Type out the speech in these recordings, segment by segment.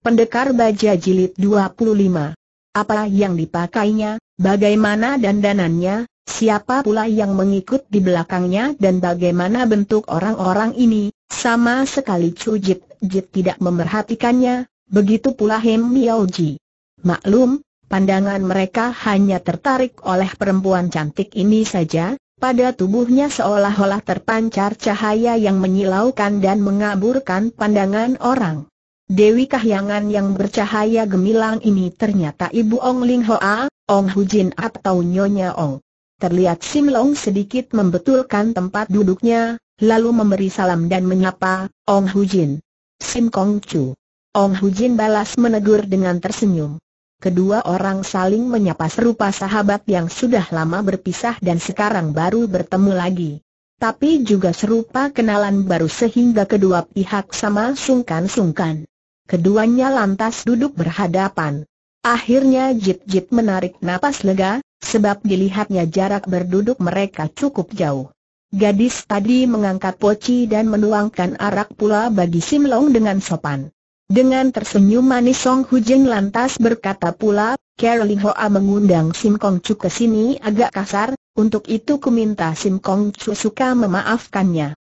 Pendekar Baja Jilid 25. Apa yang dipakainya, bagaimana dandanannya, siapa pula yang mengikut di belakangnya dan bagaimana bentuk orang-orang ini, sama sekali Chu Jit Jit tidak memerhatikannya, begitu pula Hem Miao Ji. Maklum, pandangan mereka hanya tertarik oleh perempuan cantik ini saja, pada tubuhnya seolah-olah terpancar cahaya yang menyilaukan dan mengaburkan pandangan orang. Dewi Kahyangan yang bercahaya gemilang ini ternyata Ibu Ong Ling Hoa, Ong Hu Jin atau Nyonya Ong. Terlihat Sim Long sedikit membetulkan tempat duduknya, lalu memberi salam dan menyapa, Ong Hu Jin. Sim Kong Chu. Ong Hu Jin balas menegur dengan tersenyum. Kedua orang saling menyapa serupa sahabat yang sudah lama berpisah dan sekarang baru bertemu lagi. Tapi juga serupa kenalan baru sehingga kedua pihak sama sungkan-sungkan. Keduanya lantas duduk berhadapan. Akhirnya Jit-Jit menarik napas lega, sebab dilihatnya jarak berduduk mereka cukup jauh. Gadis tadi mengangkat poci dan menuangkan arak pula bagi Sim Long dengan sopan. Dengan tersenyum manis Song Hujing lantas berkata pula, Carolyn Hoa mengundang Sim Kong Chu ke sini agak kasar, untuk itu ku minta Sim Kong Chu suka memaafkannya.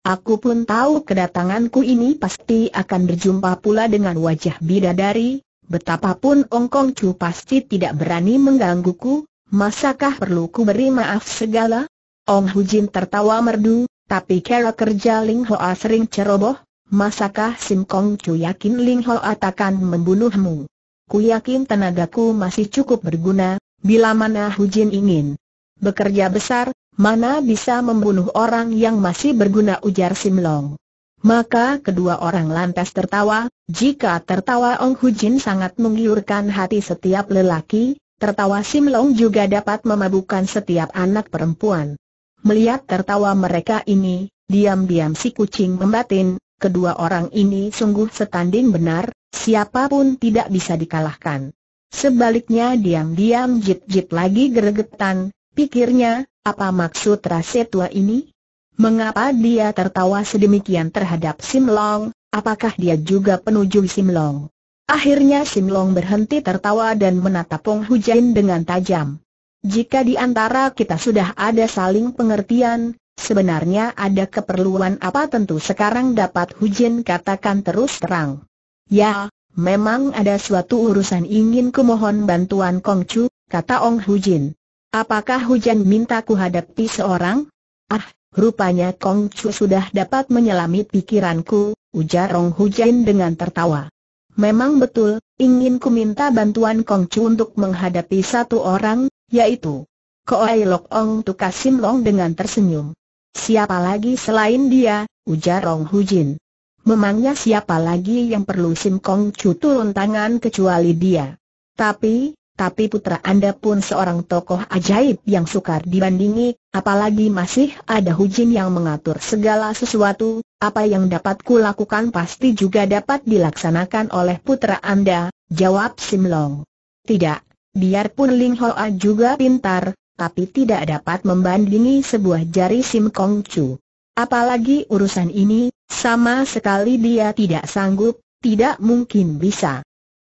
Aku pun tahu kedatanganku ini pasti akan berjumpa pula dengan wajah bidadari, betapapun Ong Kong Chu pasti tidak berani menggangguku, masakah perlu ku beri maaf segala? Ong Hujin tertawa merdu, tapi cara kerja Ling Hoa sering ceroboh, masakah Sim Kong Chu yakin Ling Hoa takkan membunuhmu? Ku yakin tenagaku masih cukup berguna, bila mana Hujin ingin bekerja besar, Mana bisa membunuh orang yang masih berguna ujar Simlong. Maka kedua orang lantas tertawa, jika tertawa Ong Hujin sangat menggiurkan hati setiap lelaki, tertawa Simlong juga dapat memabukkan setiap anak perempuan. Melihat tertawa mereka ini, diam-diam si kucing membatin, kedua orang ini sungguh setanding benar, siapapun tidak bisa dikalahkan. Sebaliknya diam-diam jit-jit lagi geregetan, pikirnya, apa maksud rasa tua ini? Mengapa dia tertawa sedemikian terhadap Sim Long? Apakah dia juga penuju Sim Long? Akhirnya Sim Long berhenti tertawa dan menatap Pong Hujain dengan tajam. Jika di antara kita sudah ada saling pengertian, sebenarnya ada keperluan apa tentu sekarang dapat Hujin katakan terus terang. Ya, memang ada suatu urusan ingin kumohon bantuan Kong Chu, kata Ong Hujin. Apakah hujan minta ku hadapi seorang? Ah, rupanya Kong Chu sudah dapat menyelami pikiranku, ujar Rong Hujan dengan tertawa. Memang betul, ingin ku minta bantuan Kong Chu untuk menghadapi satu orang, yaitu Koai Lok Ong Tukasim Long dengan tersenyum. Siapa lagi selain dia, ujar Rong Hujin. Memangnya siapa lagi yang perlu Sim Kong Chu turun tangan kecuali dia? Tapi, tapi putra Anda pun seorang tokoh ajaib yang sukar dibandingi, apalagi masih ada Hujin yang mengatur segala sesuatu, apa yang dapat kulakukan pasti juga dapat dilaksanakan oleh putra Anda, jawab Sim Long. Tidak, biarpun Ling Hoa juga pintar, tapi tidak dapat membandingi sebuah jari Sim Kong Chu. Apalagi urusan ini, sama sekali dia tidak sanggup, tidak mungkin bisa.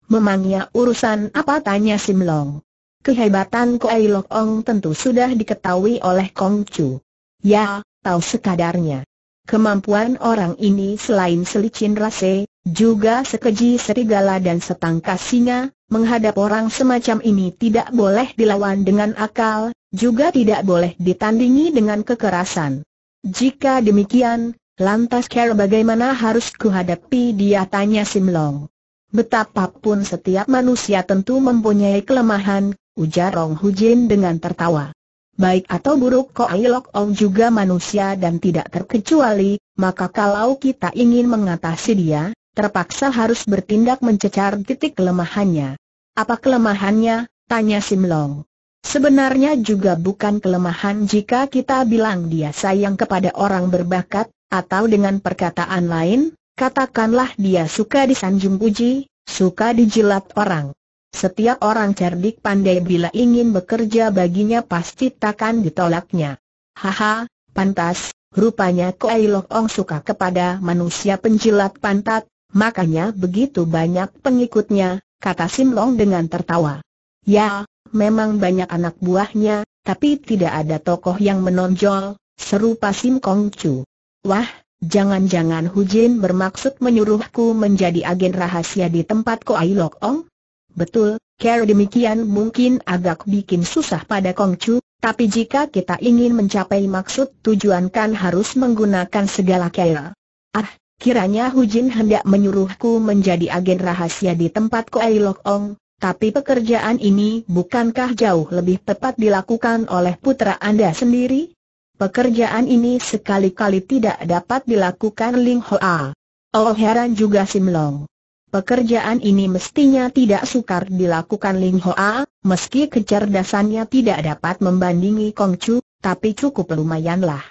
Memangnya urusan apa tanya Sim Long? Kehebatan Koei Lok Ong tentu sudah diketahui oleh Kong Chu. Ya, tahu sekadarnya. Kemampuan orang ini selain selicin rase, juga sekeji serigala dan setangkas singa, menghadap orang semacam ini tidak boleh dilawan dengan akal, juga tidak boleh ditandingi dengan kekerasan. Jika demikian, lantas cara bagaimana harus kuhadapi dia tanya Simlong. Betapapun setiap manusia tentu mempunyai kelemahan, ujar Rong Hujin dengan tertawa. Baik atau buruk Koi Lok Ong juga manusia dan tidak terkecuali, maka kalau kita ingin mengatasi dia, terpaksa harus bertindak mencecar titik kelemahannya. Apa kelemahannya? Tanya Sim Long. Sebenarnya juga bukan kelemahan jika kita bilang dia sayang kepada orang berbakat, atau dengan perkataan lain, Katakanlah dia suka disanjung puji, suka dijilat orang. Setiap orang cerdik pandai bila ingin bekerja baginya pasti takkan ditolaknya. Haha, pantas, rupanya Kuai Ong suka kepada manusia penjilat pantat, makanya begitu banyak pengikutnya, kata Sim Long dengan tertawa. Ya, memang banyak anak buahnya, tapi tidak ada tokoh yang menonjol, serupa Sim Kong Chu. Wah, Jangan-jangan Hu Jin bermaksud menyuruhku menjadi agen rahasia di tempat Ai Lok Ong? Betul, Care demikian mungkin agak bikin susah pada Kong Chu, tapi jika kita ingin mencapai maksud tujuan kan harus menggunakan segala care. Ah, kiranya Hu Jin hendak menyuruhku menjadi agen rahasia di tempat Ai Lok Ong, tapi pekerjaan ini bukankah jauh lebih tepat dilakukan oleh putra Anda sendiri? Pekerjaan ini sekali-kali tidak dapat dilakukan Ling Hoa. Oh heran juga Sim Long. Pekerjaan ini mestinya tidak sukar dilakukan Ling Hoa, meski kecerdasannya tidak dapat membandingi Kong Chu, tapi cukup lumayanlah.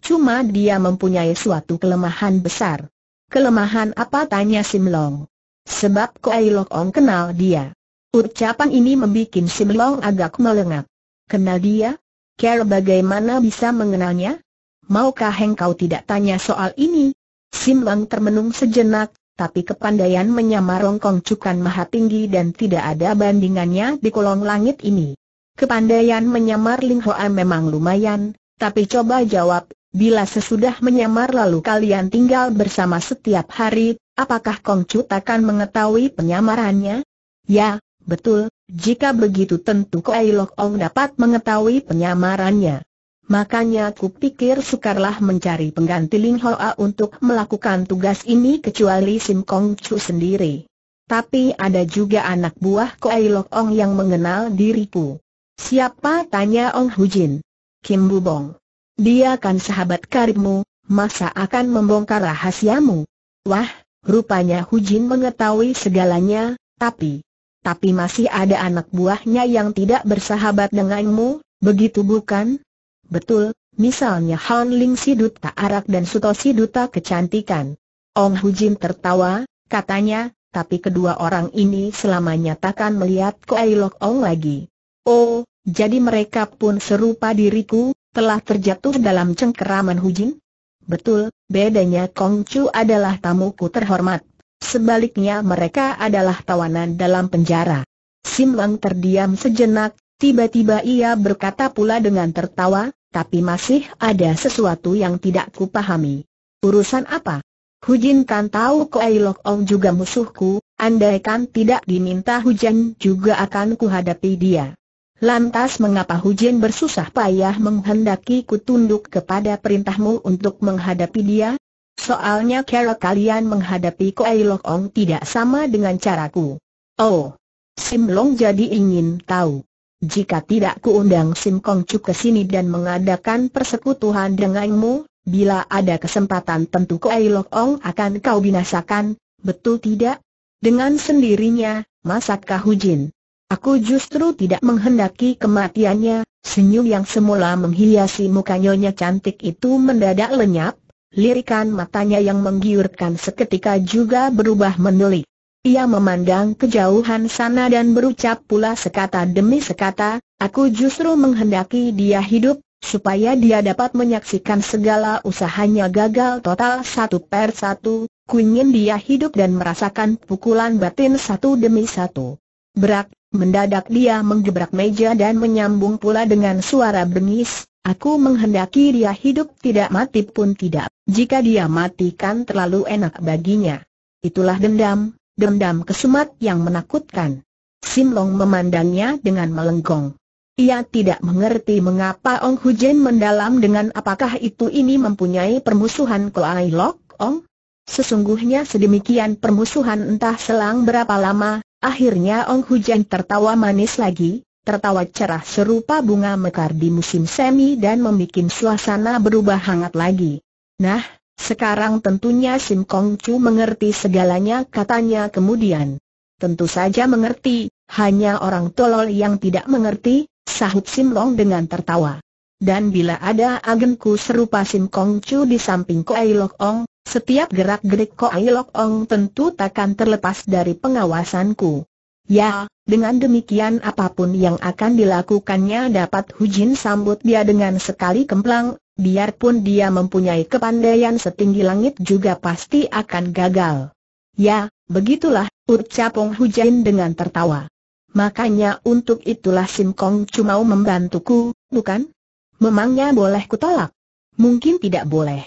Cuma dia mempunyai suatu kelemahan besar. Kelemahan apa tanya Sim Long? Sebab Koai Lok Ong kenal dia. Ucapan ini membuat Sim Long agak melengak. Kenal dia? Kel bagaimana bisa mengenalnya? Maukah engkau tidak tanya soal ini? Sim Lang termenung sejenak, tapi kepandaian menyamar Rongkong Cukan maha tinggi dan tidak ada bandingannya di kolong langit ini. Kepandaian menyamar Ling Hoa memang lumayan, tapi coba jawab, bila sesudah menyamar lalu kalian tinggal bersama setiap hari, apakah Kong Cut akan mengetahui penyamarannya? Ya, Betul, jika begitu tentu Kuai Lok Ong dapat mengetahui penyamarannya. Makanya aku pikir sukarlah mencari pengganti Ling Hoa untuk melakukan tugas ini kecuali Sim Kong Chu sendiri. Tapi ada juga anak buah Kuai Lok Ong yang mengenal diriku. Siapa? tanya Ong Hu Jin. Kim Bubong. Dia kan sahabat karibmu, masa akan membongkar rahasiamu? Wah, rupanya Hu Jin mengetahui segalanya, tapi tapi masih ada anak buahnya yang tidak bersahabat denganmu, begitu bukan? Betul, misalnya Han Ling si duta arak dan Suto si duta kecantikan. Ong Hu Jin tertawa, katanya, tapi kedua orang ini selamanya takkan melihat Koai Lok Ong lagi. Oh, jadi mereka pun serupa diriku, telah terjatuh dalam cengkeraman Hu Jin? Betul, bedanya Kong Chu adalah tamuku terhormat sebaliknya mereka adalah tawanan dalam penjara. Sim Lang terdiam sejenak, tiba-tiba ia berkata pula dengan tertawa, tapi masih ada sesuatu yang tidak kupahami. Urusan apa? Hujin kan tahu Koei Lok Ong juga musuhku, Andaikan tidak diminta hujan juga akan kuhadapi dia. Lantas mengapa Hujin bersusah payah menghendaki kutunduk kepada perintahmu untuk menghadapi dia? Soalnya cara kalian menghadapi Koei Lok Ong tidak sama dengan caraku. Oh, Sim Long jadi ingin tahu. Jika tidak kuundang Sim Kong Chu ke sini dan mengadakan persekutuan denganmu, bila ada kesempatan tentu Koei Lok Ong akan kau binasakan, betul tidak? Dengan sendirinya, masakkah Hujin? Aku justru tidak menghendaki kematiannya, senyum yang semula menghiasi muka cantik itu mendadak lenyap, Lirikan matanya yang menggiurkan seketika juga berubah menelik. Ia memandang kejauhan sana dan berucap pula sekata demi sekata, aku justru menghendaki dia hidup, supaya dia dapat menyaksikan segala usahanya gagal total satu per satu, Ku ingin dia hidup dan merasakan pukulan batin satu demi satu. Berak, mendadak dia menggebrak meja dan menyambung pula dengan suara bengis, Aku menghendaki dia hidup tidak mati pun tidak, jika dia mati kan terlalu enak baginya. Itulah dendam, dendam kesumat yang menakutkan. Sim Long memandangnya dengan melengkung. Ia tidak mengerti mengapa Ong Hujen mendalam dengan apakah itu ini mempunyai permusuhan Ai Lok Ong. Sesungguhnya sedemikian permusuhan entah selang berapa lama, akhirnya Ong Hujen tertawa manis lagi, tertawa cerah serupa bunga mekar di musim semi dan membuat suasana berubah hangat lagi. Nah, sekarang tentunya Sim Kong Chu mengerti segalanya katanya kemudian. Tentu saja mengerti, hanya orang tolol yang tidak mengerti, sahut Sim Long dengan tertawa. Dan bila ada agenku serupa Sim Kong Chu di samping Koai Lok Ong, setiap gerak-gerik ko Lok Ong tentu takkan terlepas dari pengawasanku. Ya, dengan demikian apapun yang akan dilakukannya dapat Hujin sambut dia dengan sekali kemplang, biarpun dia mempunyai kepandaian setinggi langit juga pasti akan gagal. Ya, begitulah, ucap Ong Hujin dengan tertawa. Makanya untuk itulah Sim Kong cuma membantuku, bukan? Memangnya boleh kutolak? Mungkin tidak boleh.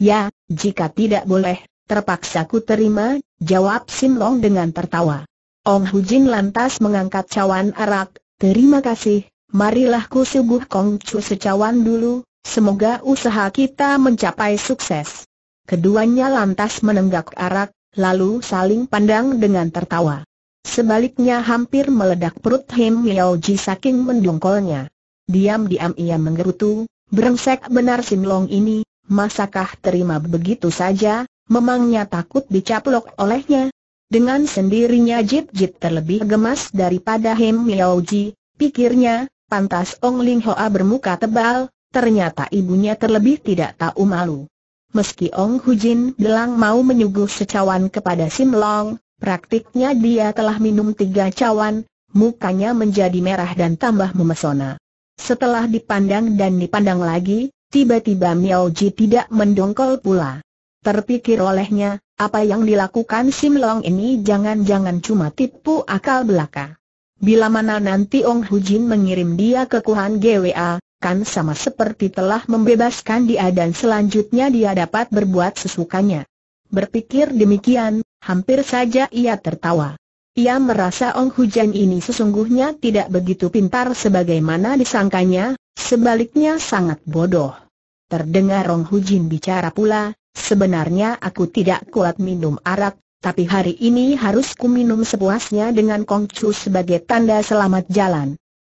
Ya, jika tidak boleh, terpaksa ku terima, jawab Sim Long dengan tertawa. Ong Hu Jin lantas mengangkat cawan arak, terima kasih, marilah ku subuh Kong Chu secawan dulu, semoga usaha kita mencapai sukses. Keduanya lantas menenggak arak, lalu saling pandang dengan tertawa. Sebaliknya hampir meledak perut Him Yao Ji saking mendongkolnya. Diam-diam ia menggerutu, Berengsek benar Sim Long ini, masakah terima begitu saja, memangnya takut dicaplok olehnya? Dengan sendirinya Jip Jip terlebih gemas daripada Hem Ji, pikirnya, pantas Ong Ling Hoa bermuka tebal, ternyata ibunya terlebih tidak tahu malu. Meski Ong Hu Jin bilang mau menyuguh secawan kepada Sim Long, praktiknya dia telah minum tiga cawan, mukanya menjadi merah dan tambah memesona. Setelah dipandang dan dipandang lagi, tiba-tiba Miao Ji tidak mendongkol pula. Terpikir olehnya, apa yang dilakukan Sim Long ini jangan-jangan cuma tipu akal belaka. Bila mana nanti Ong Hu Jin mengirim dia ke Kuhan GWA, kan sama seperti telah membebaskan dia dan selanjutnya dia dapat berbuat sesukanya. Berpikir demikian, hampir saja ia tertawa. Ia merasa Ong Hu Jin ini sesungguhnya tidak begitu pintar sebagaimana disangkanya, sebaliknya sangat bodoh. Terdengar Ong Hu Jin bicara pula, Sebenarnya aku tidak kuat minum arak, tapi hari ini harus ku minum sepuasnya dengan kongcu sebagai tanda selamat jalan.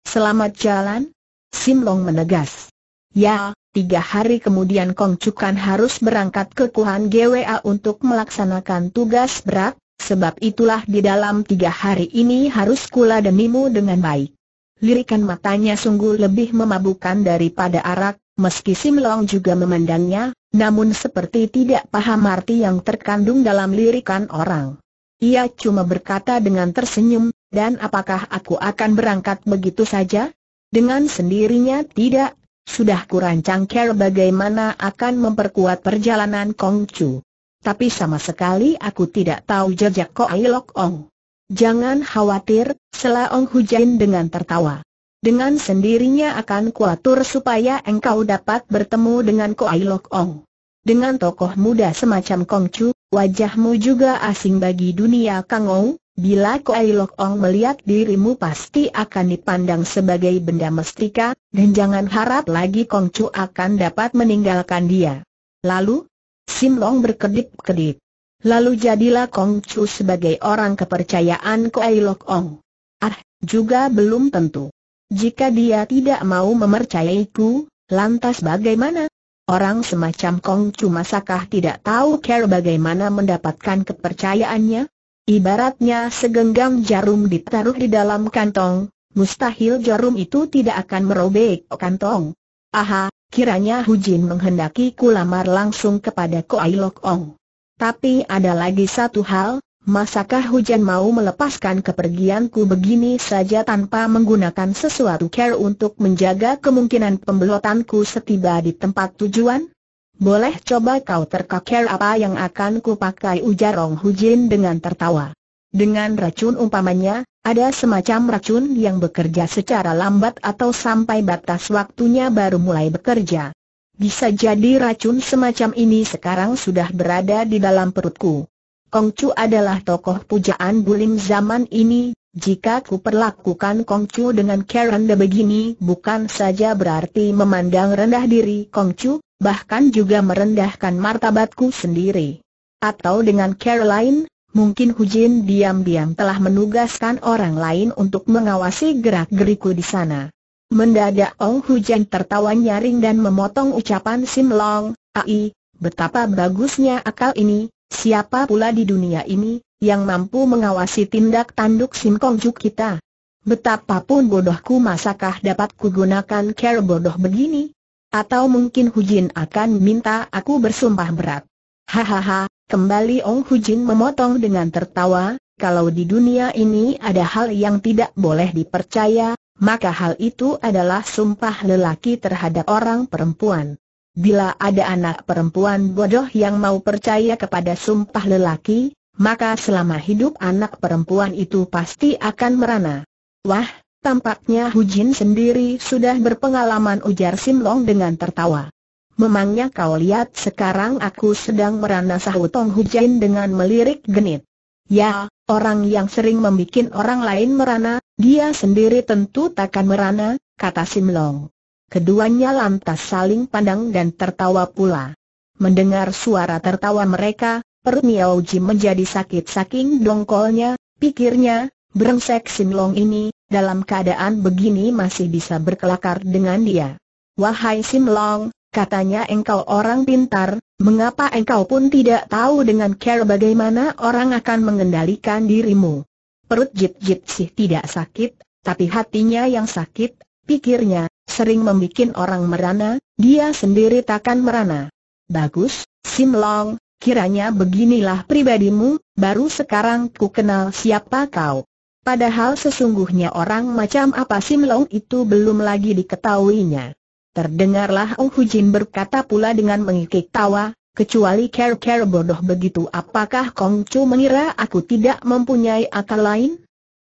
Selamat jalan? Simlong menegas. Ya, tiga hari kemudian Kongcu kan harus berangkat ke Kuhan GWA untuk melaksanakan tugas berat, sebab itulah di dalam tiga hari ini harus kula kuladenimu dengan baik. Lirikan matanya sungguh lebih memabukkan daripada arak, meski Sim Long juga memandangnya, namun seperti tidak paham arti yang terkandung dalam lirikan orang. Ia cuma berkata dengan tersenyum, dan apakah aku akan berangkat begitu saja? Dengan sendirinya tidak, sudah kurancang care bagaimana akan memperkuat perjalanan Kong Chu. Tapi sama sekali aku tidak tahu jejak Ko Lok Ong. Jangan khawatir, Sela Ong Hujain dengan tertawa dengan sendirinya akan kuatur supaya engkau dapat bertemu dengan Kuai Lok Ong. Dengan tokoh muda semacam Kong Chu, wajahmu juga asing bagi dunia Kang Ou, bila Kuai Lok Ong melihat dirimu pasti akan dipandang sebagai benda mestika, dan jangan harap lagi Kong Chu akan dapat meninggalkan dia. Lalu, Sim Long berkedip-kedip. Lalu jadilah Kong Chu sebagai orang kepercayaan Kuai Lok Ong. Ah, juga belum tentu. Jika dia tidak mau memercayaiku, lantas bagaimana? Orang semacam Kong cuma sakah tidak tahu cara bagaimana mendapatkan kepercayaannya? Ibaratnya segenggam jarum ditaruh di dalam kantong, mustahil jarum itu tidak akan merobek kantong. Aha, kiranya Hujin menghendaki ku lamar langsung kepada Koai Lok Ong. Tapi ada lagi satu hal, Masakah hujan mau melepaskan kepergianku begini saja tanpa menggunakan sesuatu care untuk menjaga kemungkinan pembelotanku setiba di tempat tujuan? Boleh coba kau terkakir apa yang akan kupakai ujar Rong Hujin dengan tertawa. Dengan racun umpamanya, ada semacam racun yang bekerja secara lambat atau sampai batas waktunya baru mulai bekerja. Bisa jadi racun semacam ini sekarang sudah berada di dalam perutku. Kongcu adalah tokoh pujaan bulim zaman ini, jika ku perlakukan Kongcu dengan Karen begini bukan saja berarti memandang rendah diri Kongcu, bahkan juga merendahkan martabatku sendiri. Atau dengan Caroline, mungkin Hu Jin diam-diam telah menugaskan orang lain untuk mengawasi gerak-geriku di sana. Mendadak Ong Hu Jin tertawa nyaring dan memotong ucapan Sim Long, Ai, betapa bagusnya akal ini, Siapa pula di dunia ini, yang mampu mengawasi tindak tanduk Sim Kongjuk kita? Betapapun bodohku masakah dapat kugunakan cara bodoh begini? Atau mungkin Hu Jin akan minta aku bersumpah berat. Hahaha, kembali Ong Hu Jin memotong dengan tertawa, kalau di dunia ini ada hal yang tidak boleh dipercaya, maka hal itu adalah sumpah lelaki terhadap orang perempuan. Bila ada anak perempuan bodoh yang mau percaya kepada sumpah lelaki, maka selama hidup anak perempuan itu pasti akan merana. Wah, tampaknya Hu Jin sendiri sudah berpengalaman ujar Sim Long dengan tertawa. Memangnya kau lihat sekarang aku sedang merana sahut Tong Jin dengan melirik genit. Ya, orang yang sering membuat orang lain merana, dia sendiri tentu takkan merana, kata Sim Long. Keduanya lantas saling pandang dan tertawa pula. Mendengar suara tertawa mereka, perut Miao Ji menjadi sakit saking dongkolnya, pikirnya, brengsek Simlong ini, dalam keadaan begini masih bisa berkelakar dengan dia. Wahai Simlong, katanya engkau orang pintar, mengapa engkau pun tidak tahu dengan care bagaimana orang akan mengendalikan dirimu? Perut Jip Jip sih tidak sakit, tapi hatinya yang sakit, pikirnya, sering membuat orang merana, dia sendiri takkan merana. Bagus, Sim Long, kiranya beginilah pribadimu, baru sekarang ku kenal siapa kau. Padahal sesungguhnya orang macam apa Sim Long itu belum lagi diketahuinya. Terdengarlah Ong Jin berkata pula dengan mengikik tawa, kecuali care-care bodoh begitu apakah Kong Chu mengira aku tidak mempunyai akal lain?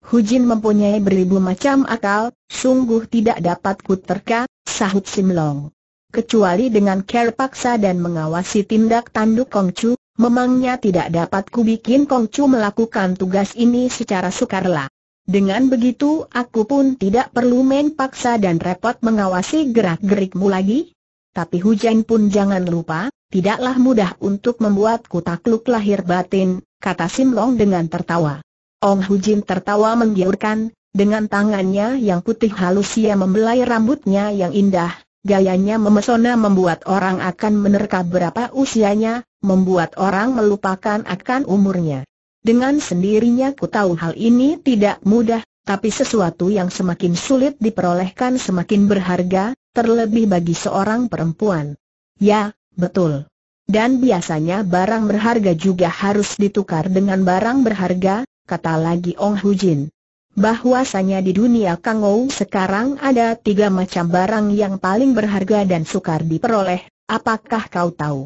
Hujin mempunyai beribu macam akal, sungguh tidak dapat kuterka, sahut Simlong. Kecuali dengan care paksa dan mengawasi tindak tanduk Kongcu, memangnya tidak dapat kubikin Kongcu melakukan tugas ini secara sukarela. Dengan begitu aku pun tidak perlu main paksa dan repot mengawasi gerak-gerikmu lagi. Tapi hujan pun jangan lupa, tidaklah mudah untuk membuatku takluk lahir batin, kata Simlong dengan tertawa. Ong Hujin tertawa menggiurkan, dengan tangannya yang putih halus ia membelai rambutnya yang indah, gayanya memesona membuat orang akan menerka berapa usianya, membuat orang melupakan akan umurnya. Dengan sendirinya ku tahu hal ini tidak mudah, tapi sesuatu yang semakin sulit diperolehkan semakin berharga, terlebih bagi seorang perempuan. Ya, betul. Dan biasanya barang berharga juga harus ditukar dengan barang berharga, kata lagi Ong Hujin. Bahwasanya di dunia Kangou sekarang ada tiga macam barang yang paling berharga dan sukar diperoleh, apakah kau tahu?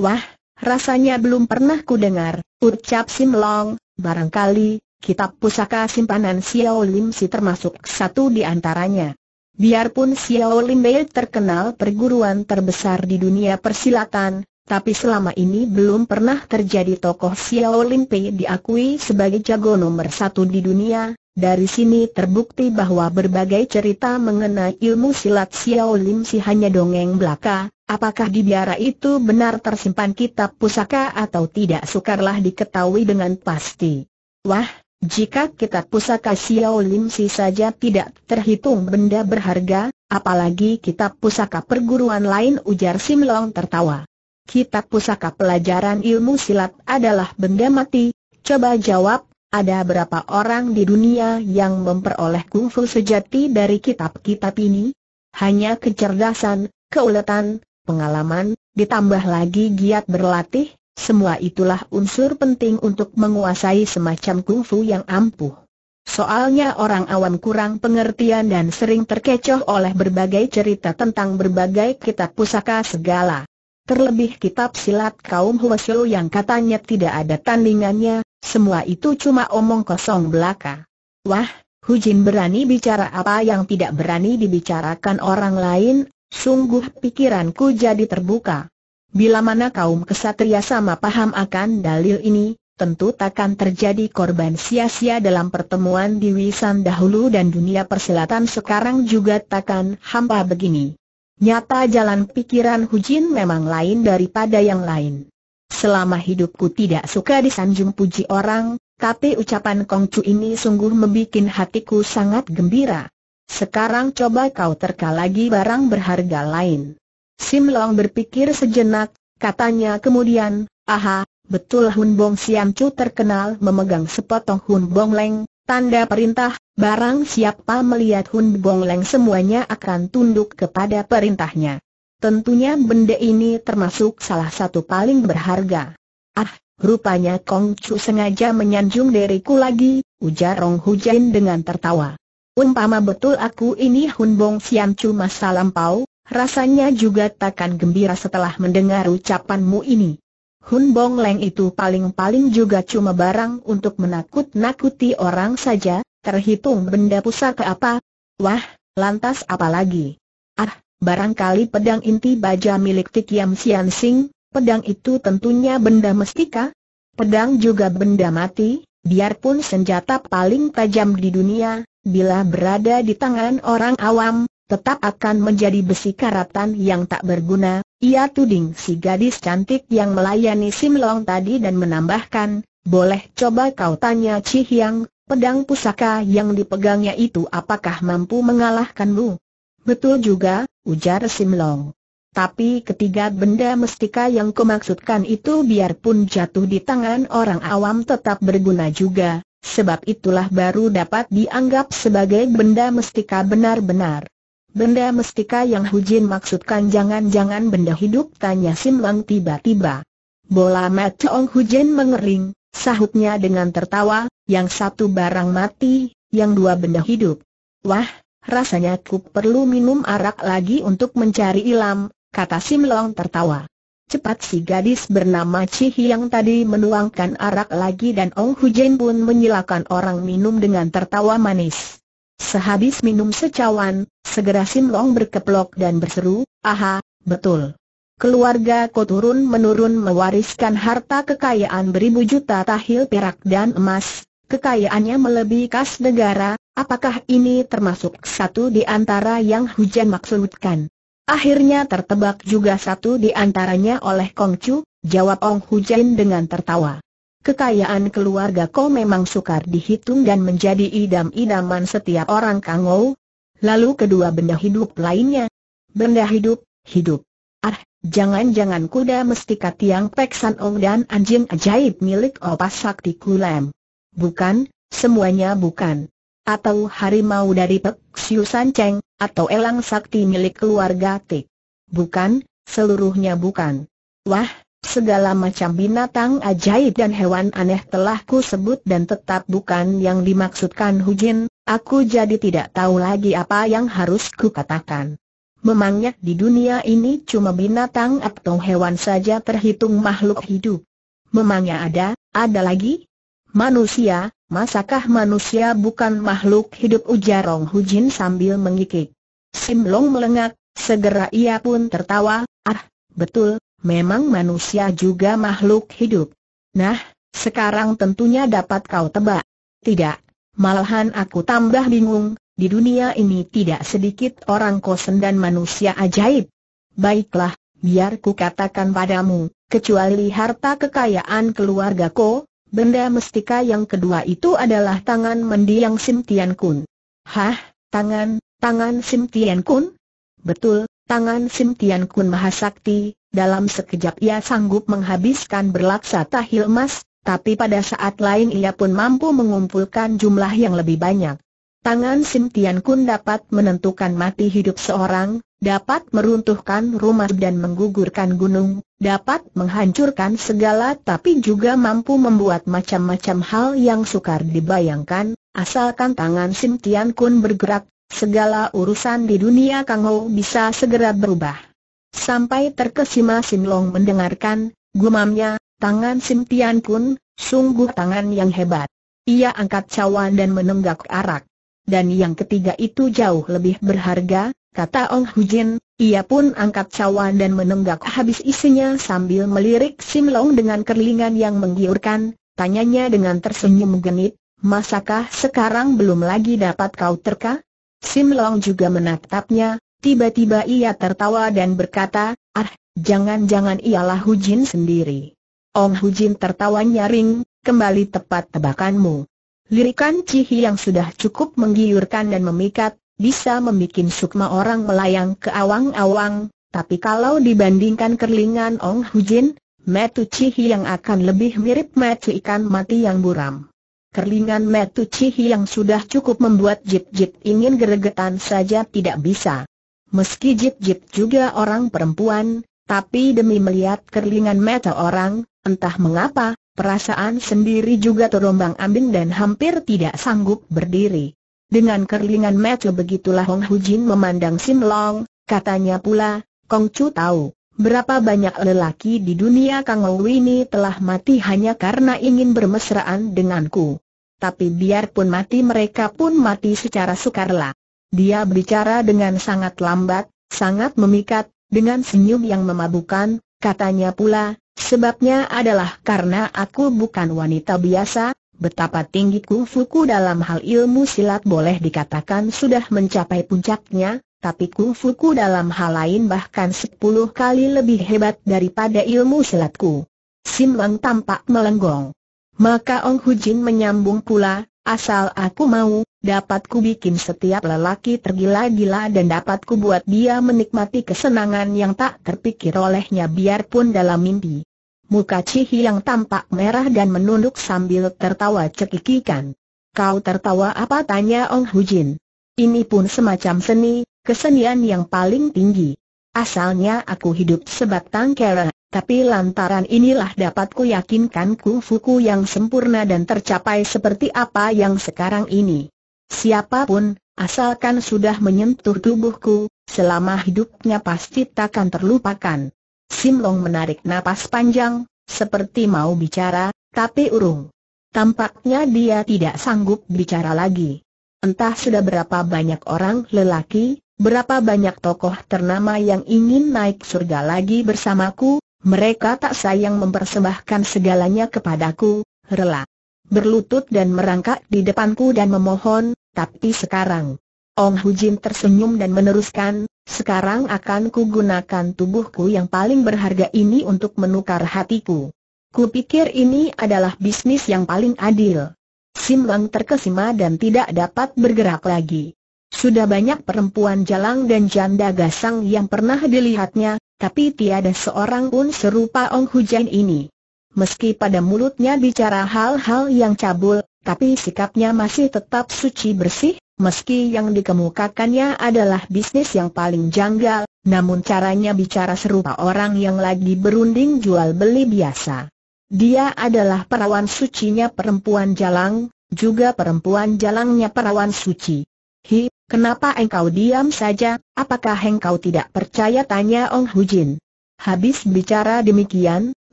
Wah, rasanya belum pernah ku dengar, ucap Sim Long, barangkali, kitab pusaka simpanan Xiao Lim Si termasuk satu di antaranya. Biarpun Xiao Lim Bei terkenal perguruan terbesar di dunia persilatan, tapi selama ini belum pernah terjadi tokoh Xiao Lin Pei diakui sebagai jago nomor satu di dunia. Dari sini terbukti bahwa berbagai cerita mengenai ilmu silat Xiao Lim si hanya dongeng belaka, apakah di biara itu benar tersimpan kitab pusaka atau tidak sukarlah diketahui dengan pasti. Wah, jika kitab pusaka Xiao Lim si saja tidak terhitung benda berharga, apalagi kitab pusaka perguruan lain ujar Simlong tertawa kitab pusaka pelajaran ilmu silat adalah benda mati? Coba jawab, ada berapa orang di dunia yang memperoleh kungfu sejati dari kitab-kitab ini? Hanya kecerdasan, keuletan, pengalaman, ditambah lagi giat berlatih, semua itulah unsur penting untuk menguasai semacam kungfu yang ampuh. Soalnya orang awam kurang pengertian dan sering terkecoh oleh berbagai cerita tentang berbagai kitab pusaka segala terlebih kitab silat kaum Huasyo yang katanya tidak ada tandingannya, semua itu cuma omong kosong belaka. Wah, Hu Jin berani bicara apa yang tidak berani dibicarakan orang lain, sungguh pikiranku jadi terbuka. Bila mana kaum kesatria sama paham akan dalil ini, tentu takkan terjadi korban sia-sia dalam pertemuan di Wisan dahulu dan dunia persilatan sekarang juga takkan hampa begini. Nyata jalan pikiran Hu Jin memang lain daripada yang lain. Selama hidupku tidak suka disanjung puji orang, tapi ucapan Kong Chu ini sungguh membuat hatiku sangat gembira. Sekarang coba kau terka lagi barang berharga lain. Sim Long berpikir sejenak, katanya kemudian, aha, betul Hun Bong Siam Chu terkenal memegang sepotong Hun Bong Leng, Tanda perintah, barang siapa melihat Hun Bong Bongleng semuanya akan tunduk kepada perintahnya. Tentunya benda ini termasuk salah satu paling berharga. Ah, rupanya Kong Chu sengaja menyanjung diriku lagi, ujar Rong Hujain dengan tertawa. Umpama betul aku ini Hun Bong Sian Chu masa lampau, rasanya juga takkan gembira setelah mendengar ucapanmu ini. Hun Bong Leng itu paling-paling juga cuma barang untuk menakut-nakuti orang saja, terhitung benda pusaka apa? Wah, lantas apa lagi? Ah, barangkali pedang inti baja milik Tikiam Sian Sing, pedang itu tentunya benda mestika? Pedang juga benda mati, biarpun senjata paling tajam di dunia, bila berada di tangan orang awam, tetap akan menjadi besi karatan yang tak berguna, ia tuding si gadis cantik yang melayani Sim Long tadi dan menambahkan, boleh coba kau tanya Chi Hyang, pedang pusaka yang dipegangnya itu apakah mampu mengalahkanmu? Betul juga, ujar Sim Long. Tapi ketiga benda mestika yang kumaksudkan itu biarpun jatuh di tangan orang awam tetap berguna juga, sebab itulah baru dapat dianggap sebagai benda mestika benar-benar. Benda mestika yang Hujin maksudkan jangan-jangan benda hidup tanya Sim Lang tiba-tiba. Bola mata Ong Hujin mengering, sahutnya dengan tertawa, yang satu barang mati, yang dua benda hidup. Wah, rasanya ku perlu minum arak lagi untuk mencari ilam, kata Sim Simlong tertawa. Cepat si gadis bernama Cih yang tadi menuangkan arak lagi dan Ong Hujen pun menyilakan orang minum dengan tertawa manis. Sehabis minum secawan, segera Sim Long berkeplok dan berseru, aha, betul. Keluarga Ko turun-menurun mewariskan harta kekayaan beribu juta tahil perak dan emas, kekayaannya melebihi kas negara, apakah ini termasuk satu di antara yang hujan maksudkan? Akhirnya tertebak juga satu di antaranya oleh Kong Chu. jawab Ong Hujan dengan tertawa. Kekayaan keluarga kau memang sukar dihitung dan menjadi idam-idaman setiap orang kangau. Lalu kedua benda hidup lainnya. Benda hidup, hidup. Ah, jangan-jangan kuda mestika tiang peksan ong dan anjing ajaib milik opas sakti kulem. Bukan, semuanya bukan. Atau harimau dari peksiu sanceng, atau elang sakti milik keluarga Tik. Bukan, seluruhnya bukan. Wah, Segala macam binatang ajaib dan hewan aneh telah ku sebut dan tetap bukan yang dimaksudkan Hujin, aku jadi tidak tahu lagi apa yang harus ku katakan. Memangnya di dunia ini cuma binatang atau hewan saja terhitung makhluk hidup. Memangnya ada, ada lagi? Manusia, masakah manusia bukan makhluk hidup Ujarong Hujin sambil mengikik. Simlong melengak, segera ia pun tertawa, ah, betul, memang manusia juga makhluk hidup. Nah, sekarang tentunya dapat kau tebak. Tidak, malahan aku tambah bingung, di dunia ini tidak sedikit orang kosen dan manusia ajaib. Baiklah, biar ku katakan padamu, kecuali harta kekayaan keluarga ko, benda mestika yang kedua itu adalah tangan mendiang Sim Kun. Hah, tangan, tangan Sim Kun? Betul, tangan Sim Kun Mahasakti, dalam sekejap ia sanggup menghabiskan berlaksa tahil emas, tapi pada saat lain ia pun mampu mengumpulkan jumlah yang lebih banyak. Tangan Sim Tian Kun dapat menentukan mati hidup seorang, dapat meruntuhkan rumah dan menggugurkan gunung, dapat menghancurkan segala tapi juga mampu membuat macam-macam hal yang sukar dibayangkan, asalkan tangan Sim Tian Kun bergerak, segala urusan di dunia Kang Ho bisa segera berubah. Sampai terkesima Sim Long mendengarkan, gumamnya, tangan Sim Tian Kun, sungguh tangan yang hebat. Ia angkat cawan dan menenggak arak. Dan yang ketiga itu jauh lebih berharga, kata Ong Jin. ia pun angkat cawan dan menenggak habis isinya sambil melirik Sim Long dengan kerlingan yang menggiurkan, tanyanya dengan tersenyum genit, masakah sekarang belum lagi dapat kau terka? Sim Long juga menatapnya, Tiba-tiba ia tertawa dan berkata, ah, jangan-jangan ialah Jin sendiri. Ong Hu Jin tertawa nyaring, kembali tepat tebakanmu. Lirikan Cihi yang sudah cukup menggiurkan dan memikat, bisa membuat sukma orang melayang ke awang-awang, tapi kalau dibandingkan kerlingan Ong Hu Jin, metu Cihi yang akan lebih mirip metu ikan mati yang buram. Kerlingan metu Cihi yang sudah cukup membuat jip-jip ingin geregetan saja tidak bisa. Meski Jip-Jip juga orang perempuan, tapi demi melihat kerlingan mata orang, entah mengapa, perasaan sendiri juga terombang ambing dan hampir tidak sanggup berdiri. Dengan kerlingan mata begitulah Hong Hujin memandang Sim Long, katanya pula, Kong Chu tahu, berapa banyak lelaki di dunia Kang Ou ini telah mati hanya karena ingin bermesraan denganku. Tapi biarpun mati mereka pun mati secara sukarela. Dia berbicara dengan sangat lambat, sangat memikat, dengan senyum yang memabukan, katanya pula, sebabnya adalah karena aku bukan wanita biasa, betapa tinggi kungfuku dalam hal ilmu silat boleh dikatakan sudah mencapai puncaknya, tapi kungfuku dalam hal lain bahkan sepuluh kali lebih hebat daripada ilmu silatku. Sim tampak melenggong. Maka Ong Hujin menyambung pula, asal aku mau, Dapat ku bikin setiap lelaki tergila-gila dan dapat ku buat dia menikmati kesenangan yang tak terpikir olehnya biarpun dalam mimpi. Muka Cihi yang tampak merah dan menunduk sambil tertawa cekikikan. Kau tertawa apa tanya Ong Hujin. Ini pun semacam seni, kesenian yang paling tinggi. Asalnya aku hidup sebatang kera, tapi lantaran inilah dapat ku yakinkan kungfuku yang sempurna dan tercapai seperti apa yang sekarang ini. Siapapun, asalkan sudah menyentuh tubuhku, selama hidupnya pasti takkan terlupakan. Sim Long menarik napas panjang, seperti mau bicara, tapi urung. Tampaknya dia tidak sanggup bicara lagi. Entah sudah berapa banyak orang lelaki, berapa banyak tokoh ternama yang ingin naik surga lagi bersamaku, mereka tak sayang mempersembahkan segalanya kepadaku, rela berlutut dan merangkak di depanku dan memohon, tapi sekarang. Ong Hujin tersenyum dan meneruskan, sekarang akan kugunakan tubuhku yang paling berharga ini untuk menukar hatiku. Kupikir ini adalah bisnis yang paling adil. Sim Lang terkesima dan tidak dapat bergerak lagi. Sudah banyak perempuan jalang dan janda gasang yang pernah dilihatnya, tapi tiada seorang pun serupa Ong Hujan ini. Meski pada mulutnya bicara hal-hal yang cabul, tapi sikapnya masih tetap suci bersih, meski yang dikemukakannya adalah bisnis yang paling janggal, namun caranya bicara serupa orang yang lagi berunding jual beli biasa. Dia adalah perawan sucinya perempuan jalang, juga perempuan jalangnya perawan suci. Hi, kenapa engkau diam saja, apakah engkau tidak percaya tanya Ong Hujin. Habis bicara demikian,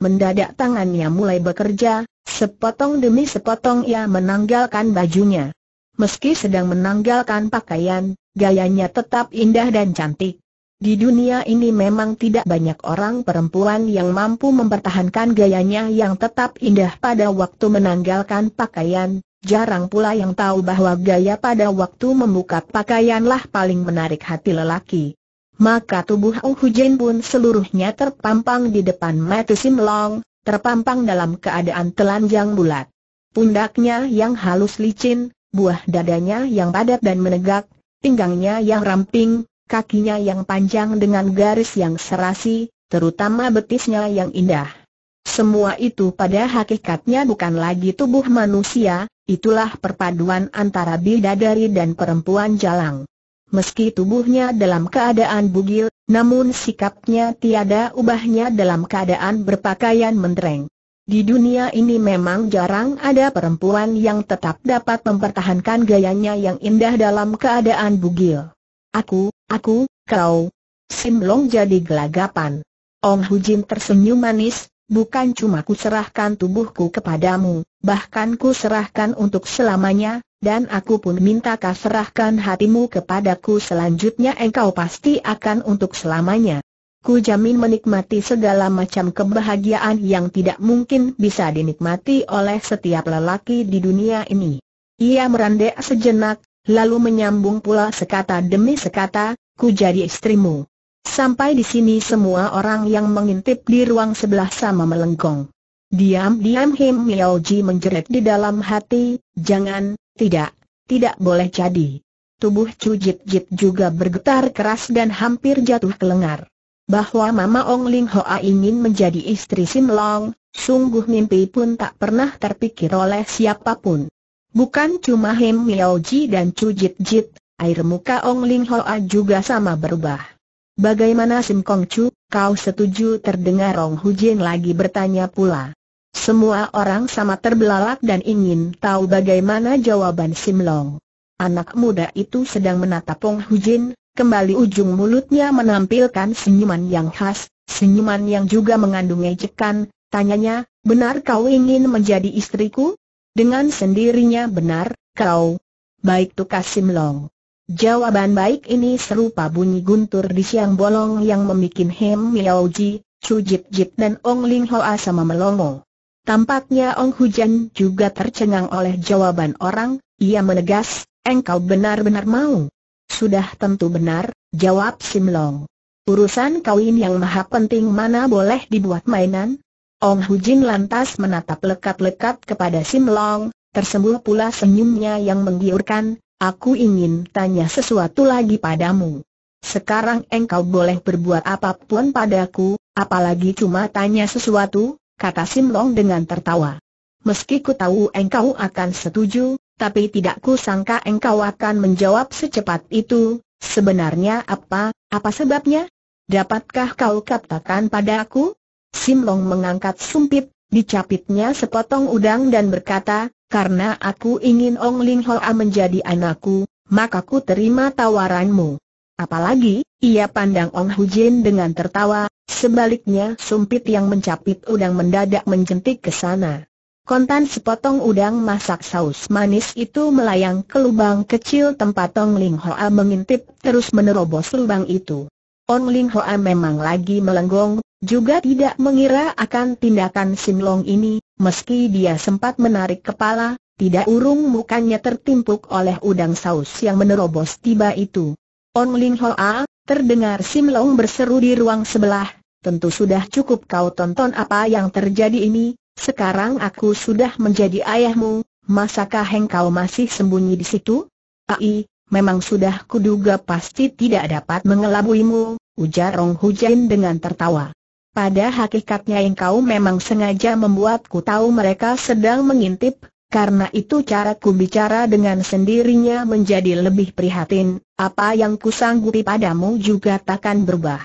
mendadak tangannya mulai bekerja, sepotong demi sepotong ia menanggalkan bajunya. Meski sedang menanggalkan pakaian, gayanya tetap indah dan cantik. Di dunia ini memang tidak banyak orang perempuan yang mampu mempertahankan gayanya yang tetap indah pada waktu menanggalkan pakaian, jarang pula yang tahu bahwa gaya pada waktu membuka pakaianlah paling menarik hati lelaki maka tubuh Uhujen pun seluruhnya terpampang di depan mata Simlong, terpampang dalam keadaan telanjang bulat. Pundaknya yang halus licin, buah dadanya yang padat dan menegak, pinggangnya yang ramping, kakinya yang panjang dengan garis yang serasi, terutama betisnya yang indah. Semua itu pada hakikatnya bukan lagi tubuh manusia, itulah perpaduan antara bidadari dan perempuan jalang. Meski tubuhnya dalam keadaan bugil, namun sikapnya tiada ubahnya dalam keadaan berpakaian mentereng. Di dunia ini memang jarang ada perempuan yang tetap dapat mempertahankan gayanya yang indah dalam keadaan bugil. Aku, aku, kau. Simlong jadi gelagapan. Ong Hujin tersenyum manis, bukan cuma ku serahkan tubuhku kepadamu, bahkan ku serahkan untuk selamanya, dan aku pun minta kau serahkan hatimu kepadaku selanjutnya engkau pasti akan untuk selamanya. Ku jamin menikmati segala macam kebahagiaan yang tidak mungkin bisa dinikmati oleh setiap lelaki di dunia ini. Ia merandek sejenak, lalu menyambung pula sekata demi sekata, ku jadi istrimu. Sampai di sini semua orang yang mengintip di ruang sebelah sama melengkung. Diam-diam Him Miao Ji menjerit di dalam hati, jangan, tidak, tidak boleh jadi. Tubuh Chu Jit Jit juga bergetar keras dan hampir jatuh ke lengar. Bahwa Mama Ong Ling Hoa ingin menjadi istri Sim Long, sungguh mimpi pun tak pernah terpikir oleh siapapun. Bukan cuma Him Miao Ji dan Chu Jit Jit, air muka Ong Ling Hoa juga sama berubah. Bagaimana Sim Kong Chu, kau setuju terdengar Rong Hu Jin lagi bertanya pula. Semua orang sama terbelalak dan ingin tahu bagaimana jawaban Sim Long. Anak muda itu sedang menatap Rong Hu Jin, kembali ujung mulutnya menampilkan senyuman yang khas, senyuman yang juga mengandung ejekan, tanyanya, benar kau ingin menjadi istriku? Dengan sendirinya benar, kau. Baik tukar Sim Long. Jawaban baik ini serupa bunyi guntur di siang bolong yang memikin Hem Miaoji, Chu Jit Jit dan Ong Ling Hoa sama melongo. Tampaknya Ong Hujan juga tercengang oleh jawaban orang, ia menegas, engkau benar-benar mau. Sudah tentu benar, jawab Sim Long. Urusan kawin yang maha penting mana boleh dibuat mainan? Ong Hujin lantas menatap lekat-lekat kepada Sim Long, tersembul pula senyumnya yang menggiurkan, Aku ingin tanya sesuatu lagi padamu. Sekarang engkau boleh berbuat apapun padaku, apalagi cuma tanya sesuatu, kata Sim Long dengan tertawa. Meski ku tahu engkau akan setuju, tapi tidak ku sangka engkau akan menjawab secepat itu, sebenarnya apa, apa sebabnya? Dapatkah kau katakan padaku? Sim Long mengangkat sumpit, Dicapitnya sepotong udang dan berkata, karena aku ingin Ong Ling Hoa menjadi anakku, maka ku terima tawaranmu. Apalagi, ia pandang Ong Hu Jin dengan tertawa, sebaliknya sumpit yang mencapit udang mendadak menjentik ke sana. Kontan sepotong udang masak saus manis itu melayang ke lubang kecil tempat Ong Ling Hoa mengintip terus menerobos lubang itu. On Ling Hoa memang lagi melenggong, juga tidak mengira akan tindakan Sim Long ini, meski dia sempat menarik kepala, tidak urung mukanya tertimpuk oleh udang saus yang menerobos tiba itu. On Ling Hoa, terdengar Sim Long berseru di ruang sebelah, tentu sudah cukup kau tonton apa yang terjadi ini, sekarang aku sudah menjadi ayahmu, masakah engkau masih sembunyi di situ? Ai, memang sudah kuduga pasti tidak dapat mengelabuimu, ujar Rong Hujain dengan tertawa. Pada hakikatnya engkau memang sengaja membuatku tahu mereka sedang mengintip, karena itu caraku bicara dengan sendirinya menjadi lebih prihatin, apa yang kusanggupi padamu juga takkan berubah.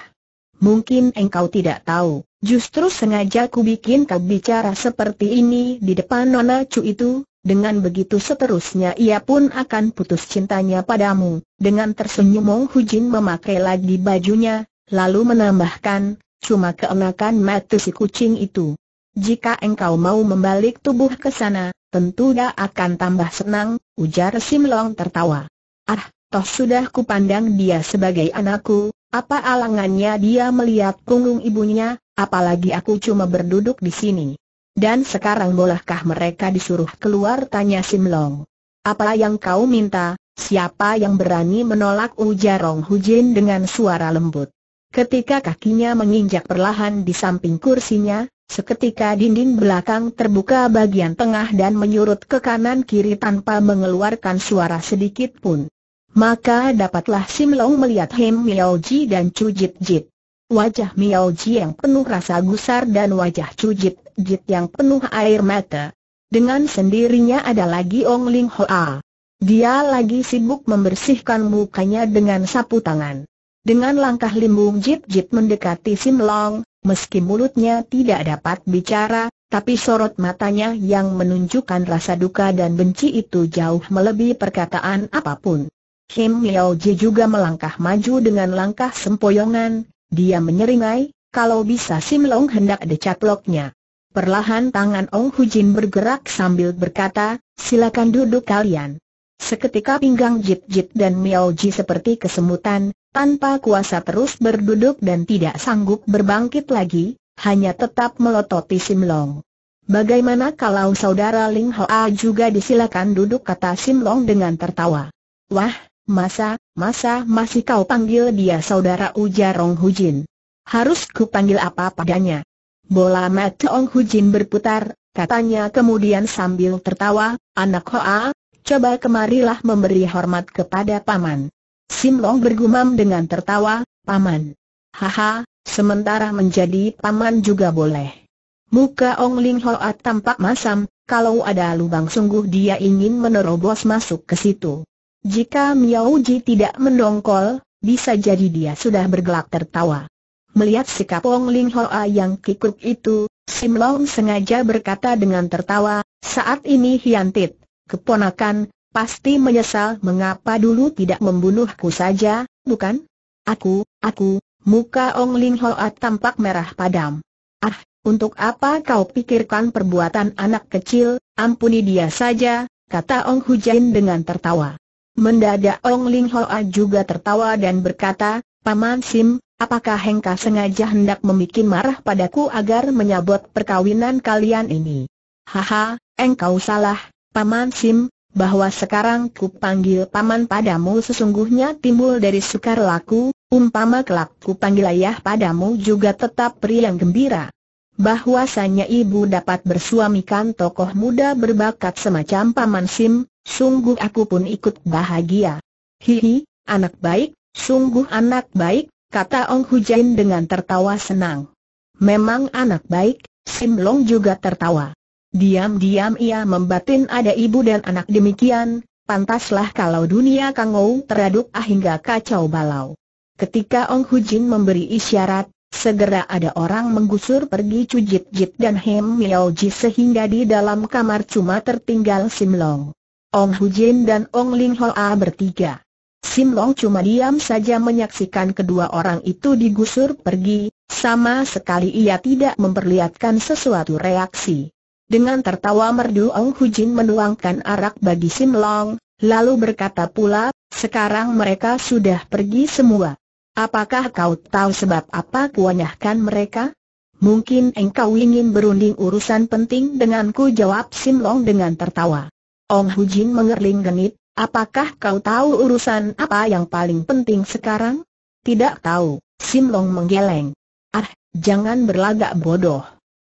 Mungkin engkau tidak tahu, justru sengaja ku bikin kau bicara seperti ini di depan Nona Cu itu, dengan begitu seterusnya ia pun akan putus cintanya padamu. Dengan tersenyum Mong Hujin memakai lagi bajunya, lalu menambahkan, cuma keenakan mati si kucing itu. Jika engkau mau membalik tubuh ke sana, tentu dia akan tambah senang, ujar Sim Long tertawa. Ah, toh sudah kupandang dia sebagai anakku, apa alangannya dia melihat punggung ibunya, apalagi aku cuma berduduk di sini. Dan sekarang bolehkah mereka disuruh keluar tanya Simlong. Apa yang kau minta, siapa yang berani menolak ujar Rong Hujin dengan suara lembut. Ketika kakinya menginjak perlahan di samping kursinya, seketika dinding belakang terbuka bagian tengah dan menyurut ke kanan kiri tanpa mengeluarkan suara sedikit pun. Maka dapatlah Simlong melihat Hem Miao Ji dan Chu Jit Jit. Wajah Miao Ji yang penuh rasa gusar dan wajah Chu Jit yang penuh air mata. Dengan sendirinya ada lagi Ong Ling Hoa. Dia lagi sibuk membersihkan mukanya dengan sapu tangan. Dengan langkah limbung Jit Jit mendekati Sim Long, meski mulutnya tidak dapat bicara, tapi sorot matanya yang menunjukkan rasa duka dan benci itu jauh melebihi perkataan apapun. Kim Miao Ji juga melangkah maju dengan langkah sempoyongan, dia menyeringai, kalau bisa Sim Long hendak caploknya. Perlahan tangan Ong Hu Jin bergerak sambil berkata, silakan duduk kalian. Seketika pinggang Jip Jip dan Miao Ji seperti kesemutan, tanpa kuasa terus berduduk dan tidak sanggup berbangkit lagi, hanya tetap melototi Sim Long. Bagaimana kalau saudara Ling Hoa juga disilakan duduk kata Sim Long dengan tertawa. Wah, Masa, masa masih kau panggil dia saudara ujar Ong Hu Jin Harus ku panggil apa padanya? Bola mata Ong Hu Jin berputar, katanya kemudian sambil tertawa, anak Hoa, coba kemarilah memberi hormat kepada paman. Sim Long bergumam dengan tertawa, paman. Haha, sementara menjadi paman juga boleh. Muka Ong Ling Hoa tampak masam, kalau ada lubang sungguh dia ingin menerobos masuk ke situ. Jika Miao Ji tidak mendongkol, bisa jadi dia sudah bergelak tertawa. Melihat sikap Wong Ling Hoa yang kikuk itu, Sim Long sengaja berkata dengan tertawa, saat ini Hian Tit, keponakan, pasti menyesal mengapa dulu tidak membunuhku saja, bukan? Aku, aku, muka Ong Ling Hoa tampak merah padam. Ah, untuk apa kau pikirkan perbuatan anak kecil, ampuni dia saja, kata Ong Hujain dengan tertawa. Mendadak Ong Ling Hoa juga tertawa dan berkata, Paman Sim, apakah Hengka sengaja hendak membuat marah padaku agar menyabot perkawinan kalian ini? Haha, engkau salah, Paman Sim, bahwa sekarang ku panggil paman padamu sesungguhnya timbul dari sukar laku, umpama kelak ku panggil ayah padamu juga tetap pria yang gembira. Bahwasanya ibu dapat bersuamikan tokoh muda berbakat semacam paman Sim, sungguh aku pun ikut bahagia. Hihi, anak baik, sungguh anak baik, kata Ong Hujain dengan tertawa senang. Memang anak baik, Sim Long juga tertawa. Diam-diam ia membatin ada ibu dan anak demikian, pantaslah kalau dunia Kangou teraduk ahingga hingga kacau balau. Ketika Ong Hujin memberi isyarat, segera ada orang menggusur pergi Cujit Jit dan Hem Miao Ji sehingga di dalam kamar cuma tertinggal Sim Long. Ong Hujin dan Ong Ling Hoa bertiga. Sim Long cuma diam saja menyaksikan kedua orang itu digusur pergi, sama sekali ia tidak memperlihatkan sesuatu reaksi. Dengan tertawa merdu Ong Hujin menuangkan arak bagi Sim Long, lalu berkata pula, sekarang mereka sudah pergi semua. Apakah kau tahu sebab apa kuanyahkan mereka? Mungkin engkau ingin berunding urusan penting denganku jawab Sim Long dengan tertawa. Ong Jin mengerling genit, apakah kau tahu urusan apa yang paling penting sekarang? Tidak tahu, Sim Long menggeleng. Ah, jangan berlagak bodoh.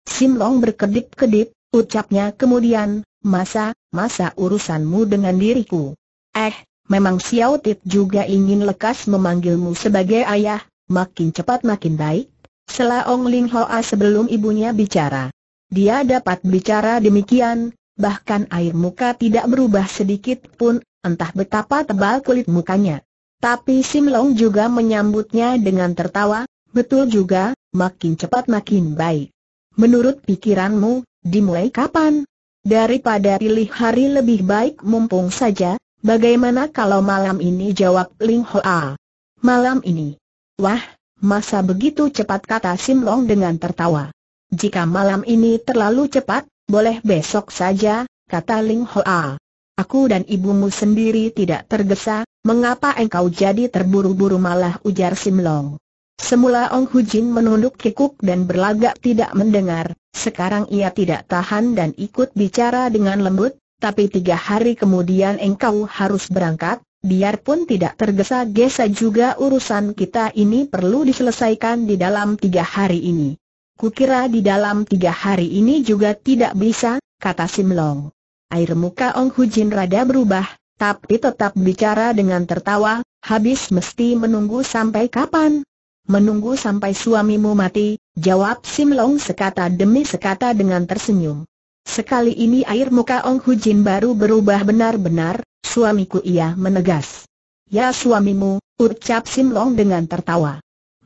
Sim Long berkedip-kedip, ucapnya kemudian, masa, masa urusanmu dengan diriku. Eh, memang Xiao Tit juga ingin lekas memanggilmu sebagai ayah, makin cepat makin baik. Sela Ong Ling Hoa sebelum ibunya bicara. Dia dapat bicara demikian, bahkan air muka tidak berubah sedikit pun, entah betapa tebal kulit mukanya. Tapi Sim Long juga menyambutnya dengan tertawa, betul juga, makin cepat makin baik. Menurut pikiranmu, dimulai kapan? Daripada pilih hari lebih baik mumpung saja, bagaimana kalau malam ini jawab Ling Hoa? Malam ini. Wah, masa begitu cepat kata Sim Long dengan tertawa. Jika malam ini terlalu cepat, boleh besok saja, kata Ling Hoa. Aku dan ibumu sendiri tidak tergesa, mengapa engkau jadi terburu-buru malah ujar Sim Long. Semula Ong Hu Jin menunduk kikuk dan berlagak tidak mendengar, sekarang ia tidak tahan dan ikut bicara dengan lembut, tapi tiga hari kemudian engkau harus berangkat, biarpun tidak tergesa-gesa juga urusan kita ini perlu diselesaikan di dalam tiga hari ini. Kukira di dalam tiga hari ini juga tidak bisa, kata Simlong. Air muka Ong Hujin rada berubah, tapi tetap bicara dengan tertawa, habis mesti menunggu sampai kapan? Menunggu sampai suamimu mati, jawab Simlong sekata demi sekata dengan tersenyum. Sekali ini air muka Ong Hujin baru berubah benar-benar, suamiku ia menegas. Ya suamimu, ucap Simlong dengan tertawa.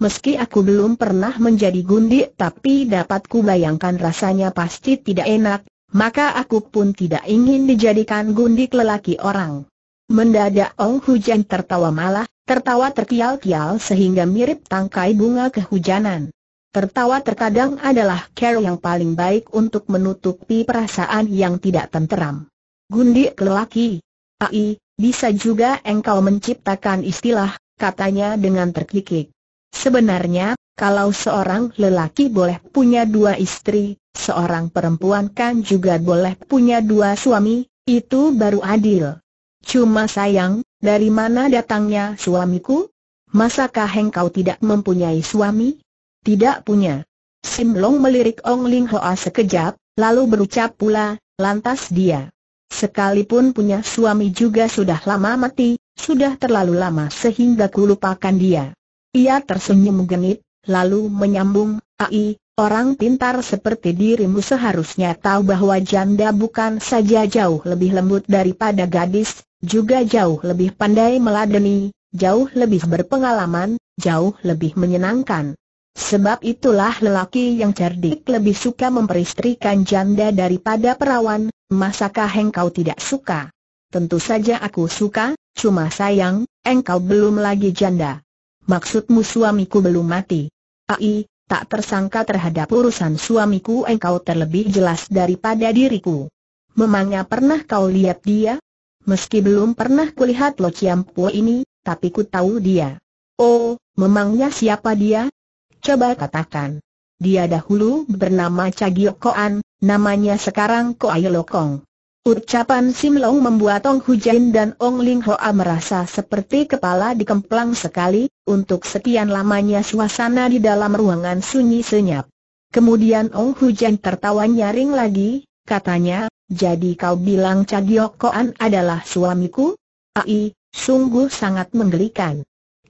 Meski aku belum pernah menjadi gundik tapi dapat kubayangkan rasanya pasti tidak enak, maka aku pun tidak ingin dijadikan gundik lelaki orang. Mendadak Ong Hujan tertawa malah, tertawa terkial-kial sehingga mirip tangkai bunga kehujanan. Tertawa terkadang adalah care yang paling baik untuk menutupi perasaan yang tidak tenteram. Gundik lelaki. Ai, bisa juga engkau menciptakan istilah, katanya dengan terkikik. Sebenarnya, kalau seorang lelaki boleh punya dua istri, seorang perempuan kan juga boleh punya dua suami, itu baru adil. Cuma sayang, dari mana datangnya suamiku? Masakah engkau tidak mempunyai suami? Tidak punya. Sim Long melirik Ong Ling Hoa sekejap, lalu berucap pula, lantas dia. Sekalipun punya suami juga sudah lama mati, sudah terlalu lama sehingga ku lupakan dia. Ia tersenyum genit, lalu menyambung, Ai, orang pintar seperti dirimu seharusnya tahu bahwa janda bukan saja jauh lebih lembut daripada gadis, juga jauh lebih pandai meladeni, jauh lebih berpengalaman, jauh lebih menyenangkan. Sebab itulah lelaki yang cerdik lebih suka memperistrikan janda daripada perawan, masakah engkau tidak suka? Tentu saja aku suka, cuma sayang, engkau belum lagi janda. Maksudmu suamiku belum mati? Ai, tak tersangka terhadap urusan suamiku engkau terlebih jelas daripada diriku. Memangnya pernah kau lihat dia? Meski belum pernah kulihat Lo Ciampu ini, tapi ku tahu dia. Oh, memangnya siapa dia? Coba katakan. Dia dahulu bernama Cagio Koan, namanya sekarang Koai Lokong. Ucapan Sim Long membuat Ong Jin dan Ong Ling Hoa merasa seperti kepala dikemplang sekali, untuk sekian lamanya suasana di dalam ruangan sunyi senyap. Kemudian Ong Jin tertawa nyaring lagi, katanya, jadi kau bilang Chagiok Koan adalah suamiku? Ai, sungguh sangat menggelikan.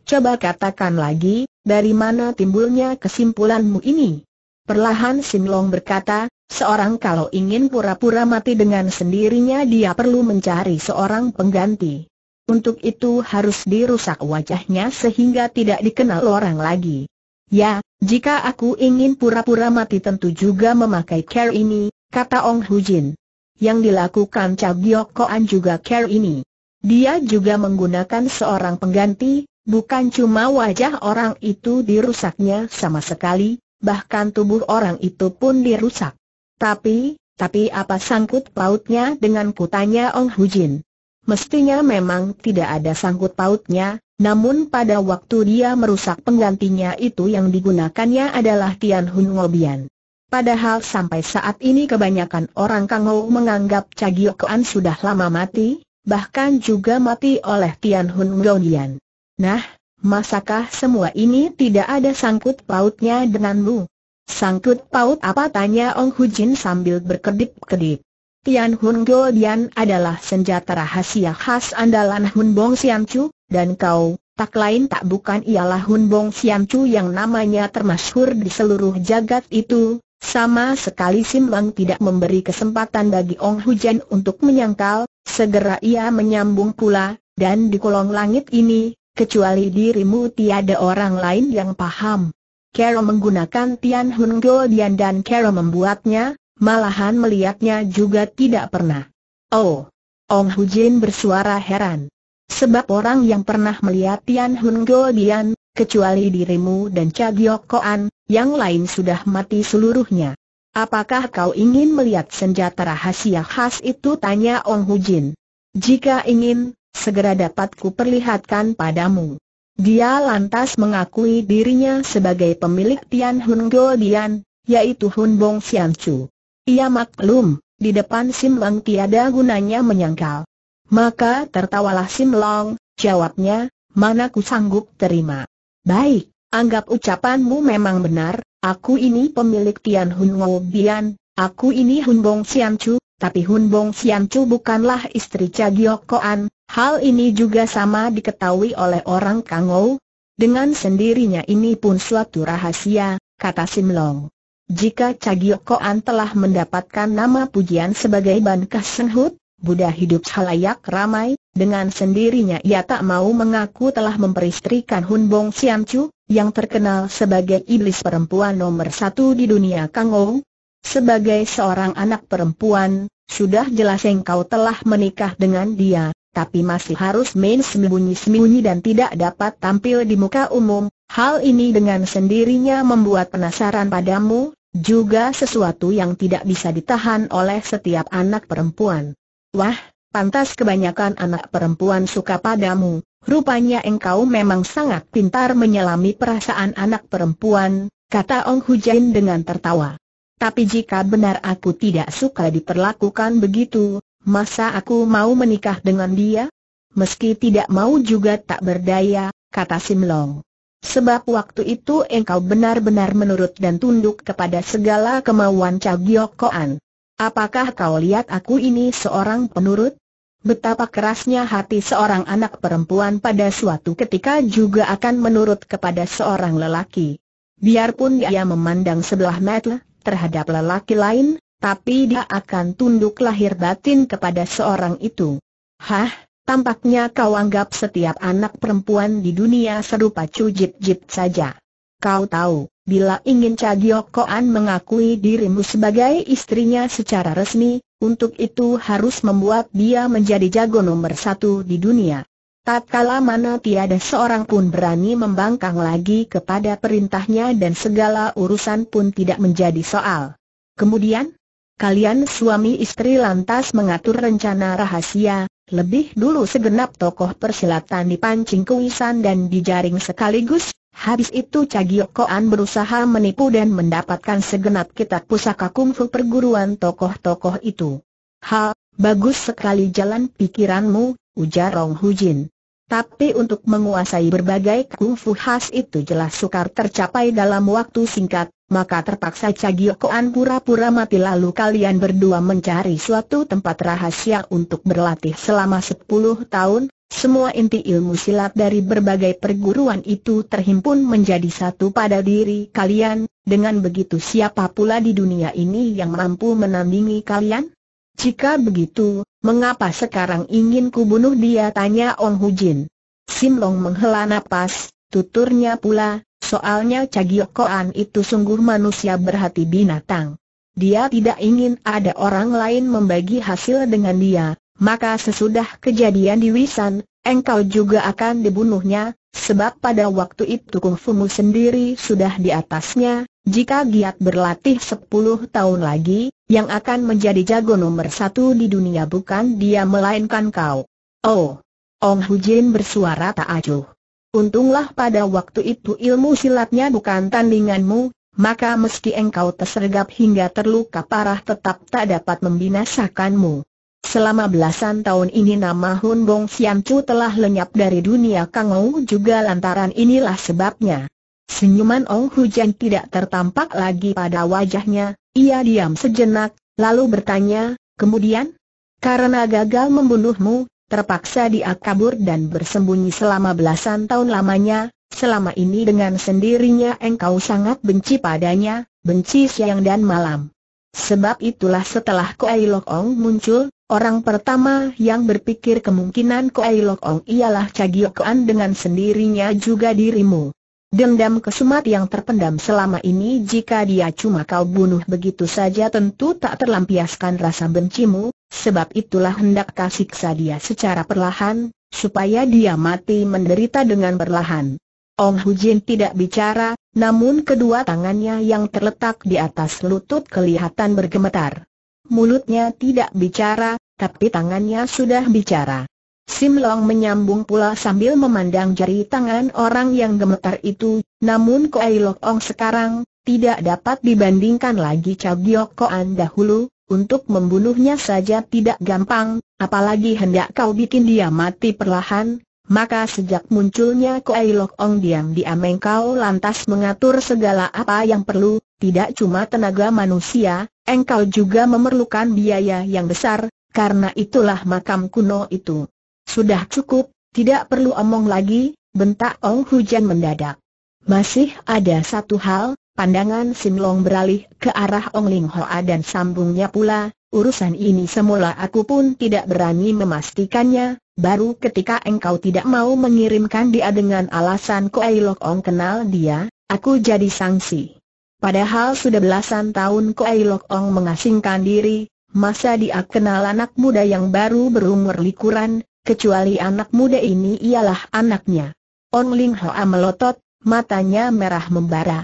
Coba katakan lagi, dari mana timbulnya kesimpulanmu ini? Perlahan Sim Long berkata, Seorang kalau ingin pura-pura mati dengan sendirinya dia perlu mencari seorang pengganti. Untuk itu harus dirusak wajahnya sehingga tidak dikenal orang lagi. Ya, jika aku ingin pura-pura mati tentu juga memakai care ini, kata Ong Hujin. Yang dilakukan Cha Giok Koan juga care ini. Dia juga menggunakan seorang pengganti, bukan cuma wajah orang itu dirusaknya sama sekali, bahkan tubuh orang itu pun dirusak. Tapi, tapi apa sangkut pautnya dengan kutanya Ong Hujin? Mestinya memang tidak ada sangkut pautnya, namun pada waktu dia merusak penggantinya itu yang digunakannya adalah Tian Hun Ngobian. Padahal sampai saat ini kebanyakan orang Kang Ho menganggap Kuan sudah lama mati, bahkan juga mati oleh Tian Hun Ngobian. Nah, masakah semua ini tidak ada sangkut pautnya denganmu? Sangkut paut apa tanya Ong Hujin sambil berkedip-kedip. Tian Hun Go Dian adalah senjata rahasia khas andalan Hun Bong Siam Chu, dan kau, tak lain tak bukan ialah Hun Bong Siam Chu yang namanya termasyhur di seluruh jagat itu, sama sekali Sim Lang tidak memberi kesempatan bagi Ong Hujan untuk menyangkal, segera ia menyambung pula, dan di kolong langit ini, kecuali dirimu tiada orang lain yang paham. Kero menggunakan Tian Hun Dian dan Kero membuatnya, malahan melihatnya juga tidak pernah. Oh! Ong Hu Jin bersuara heran. Sebab orang yang pernah melihat Tian Hun Dian, kecuali dirimu dan Cha Koan, yang lain sudah mati seluruhnya. Apakah kau ingin melihat senjata rahasia khas itu? Tanya Ong Hu Jin. Jika ingin, segera dapat perlihatkan padamu. Dia lantas mengakui dirinya sebagai pemilik Tian Hun Go Dian, yaitu Hun Bong Sian Chu. Ia maklum, di depan Sim Long tiada gunanya menyangkal. Maka tertawalah Sim Long, jawabnya, mana ku sanggup terima. Baik, anggap ucapanmu memang benar, aku ini pemilik Tian Hun Go Dian, aku ini Hun Bong Sian Chu, tapi Hun Bong Sian Chu bukanlah istri Cagio Koan, Hal ini juga sama diketahui oleh orang Kangou. Dengan sendirinya ini pun suatu rahasia, kata Simlong. Jika Cagio Koan telah mendapatkan nama pujian sebagai Ban Kasenhut, Buddha hidup halayak ramai, dengan sendirinya ia tak mau mengaku telah memperistrikan Hun Bong Siam yang terkenal sebagai iblis perempuan nomor satu di dunia Kangou. Sebagai seorang anak perempuan, sudah jelas engkau telah menikah dengan dia, tapi masih harus main sembunyi-sembunyi dan tidak dapat tampil di muka umum, hal ini dengan sendirinya membuat penasaran padamu, juga sesuatu yang tidak bisa ditahan oleh setiap anak perempuan. Wah, pantas kebanyakan anak perempuan suka padamu, rupanya engkau memang sangat pintar menyelami perasaan anak perempuan, kata Ong Hujain dengan tertawa. Tapi jika benar aku tidak suka diperlakukan begitu, Masa aku mau menikah dengan dia? Meski tidak mau juga tak berdaya, kata Simlong. Sebab waktu itu engkau benar-benar menurut dan tunduk kepada segala kemauan Cagiokoan. Apakah kau lihat aku ini seorang penurut? Betapa kerasnya hati seorang anak perempuan pada suatu ketika juga akan menurut kepada seorang lelaki. Biarpun dia memandang sebelah mata terhadap lelaki lain, tapi dia akan tunduk lahir batin kepada seorang itu. Hah, tampaknya kau anggap setiap anak perempuan di dunia serupa cujit-jit saja. Kau tahu, bila ingin Cagiokoan mengakui dirimu sebagai istrinya secara resmi, untuk itu harus membuat dia menjadi jago nomor satu di dunia. Tak Tatkala mana tiada seorang pun berani membangkang lagi kepada perintahnya dan segala urusan pun tidak menjadi soal. Kemudian, Kalian suami istri lantas mengatur rencana rahasia, lebih dulu segenap tokoh persilatan dipancing kuisan dan dijaring sekaligus, habis itu Cagio Koan berusaha menipu dan mendapatkan segenap kitab pusaka kungfu perguruan tokoh-tokoh itu. Ha, bagus sekali jalan pikiranmu, ujar Rong Jin. Tapi untuk menguasai berbagai kungfu khas itu jelas sukar tercapai dalam waktu singkat, maka terpaksa Cagio Koan pura-pura mati lalu kalian berdua mencari suatu tempat rahasia untuk berlatih selama 10 tahun, semua inti ilmu silat dari berbagai perguruan itu terhimpun menjadi satu pada diri kalian, dengan begitu siapa pula di dunia ini yang mampu menandingi kalian? Jika begitu, mengapa sekarang ingin kubunuh dia tanya Ong Hujin? Sim Long menghela napas, tuturnya pula, Soalnya Cagiokoan itu sungguh manusia berhati binatang. Dia tidak ingin ada orang lain membagi hasil dengan dia, maka sesudah kejadian di Wisan, engkau juga akan dibunuhnya, sebab pada waktu itu Kung Fumu sendiri sudah di atasnya, jika giat berlatih 10 tahun lagi, yang akan menjadi jago nomor satu di dunia bukan dia melainkan kau. Oh! Ong Hujin bersuara tak acuh. Untunglah pada waktu itu ilmu silatnya bukan tandinganmu, maka meski engkau tersergap hingga terluka parah tetap tak dapat membinasakanmu. Selama belasan tahun ini nama Hun Bong Sian Chu telah lenyap dari dunia Kangou juga lantaran inilah sebabnya. Senyuman Ong Hujan tidak tertampak lagi pada wajahnya, ia diam sejenak, lalu bertanya, kemudian? Karena gagal membunuhmu, terpaksa dia kabur dan bersembunyi selama belasan tahun lamanya, selama ini dengan sendirinya engkau sangat benci padanya, benci siang dan malam. Sebab itulah setelah Koai Lok Ong muncul, orang pertama yang berpikir kemungkinan Koai Lok Ong ialah Cagio dengan sendirinya juga dirimu. Dendam kesumat yang terpendam selama ini jika dia cuma kau bunuh begitu saja tentu tak terlampiaskan rasa bencimu, Sebab itulah hendak kasiksa dia secara perlahan, supaya dia mati menderita dengan perlahan. Ong Hujin tidak bicara, namun kedua tangannya yang terletak di atas lutut kelihatan bergemetar. Mulutnya tidak bicara, tapi tangannya sudah bicara. Sim Long menyambung pula sambil memandang jari tangan orang yang gemetar itu, namun Koai Lok Ong sekarang, tidak dapat dibandingkan lagi Chow Giok Koan dahulu, untuk membunuhnya saja tidak gampang, apalagi hendak kau bikin dia mati perlahan, maka sejak munculnya Koai Lok Ong diam-diam engkau lantas mengatur segala apa yang perlu, tidak cuma tenaga manusia, engkau juga memerlukan biaya yang besar, karena itulah makam kuno itu. Sudah cukup, tidak perlu omong lagi, bentak Ong Hujan mendadak. Masih ada satu hal, Pandangan Sim Long beralih ke arah Ong Ling Hoa dan sambungnya pula, urusan ini semula aku pun tidak berani memastikannya, baru ketika engkau tidak mau mengirimkan dia dengan alasan Ko Ai Lok Ong kenal dia, aku jadi sangsi. Padahal sudah belasan tahun Ko Ai Lok Ong mengasingkan diri, masa dia kenal anak muda yang baru berumur likuran, kecuali anak muda ini ialah anaknya. Ong Ling Hoa melotot, matanya merah membara.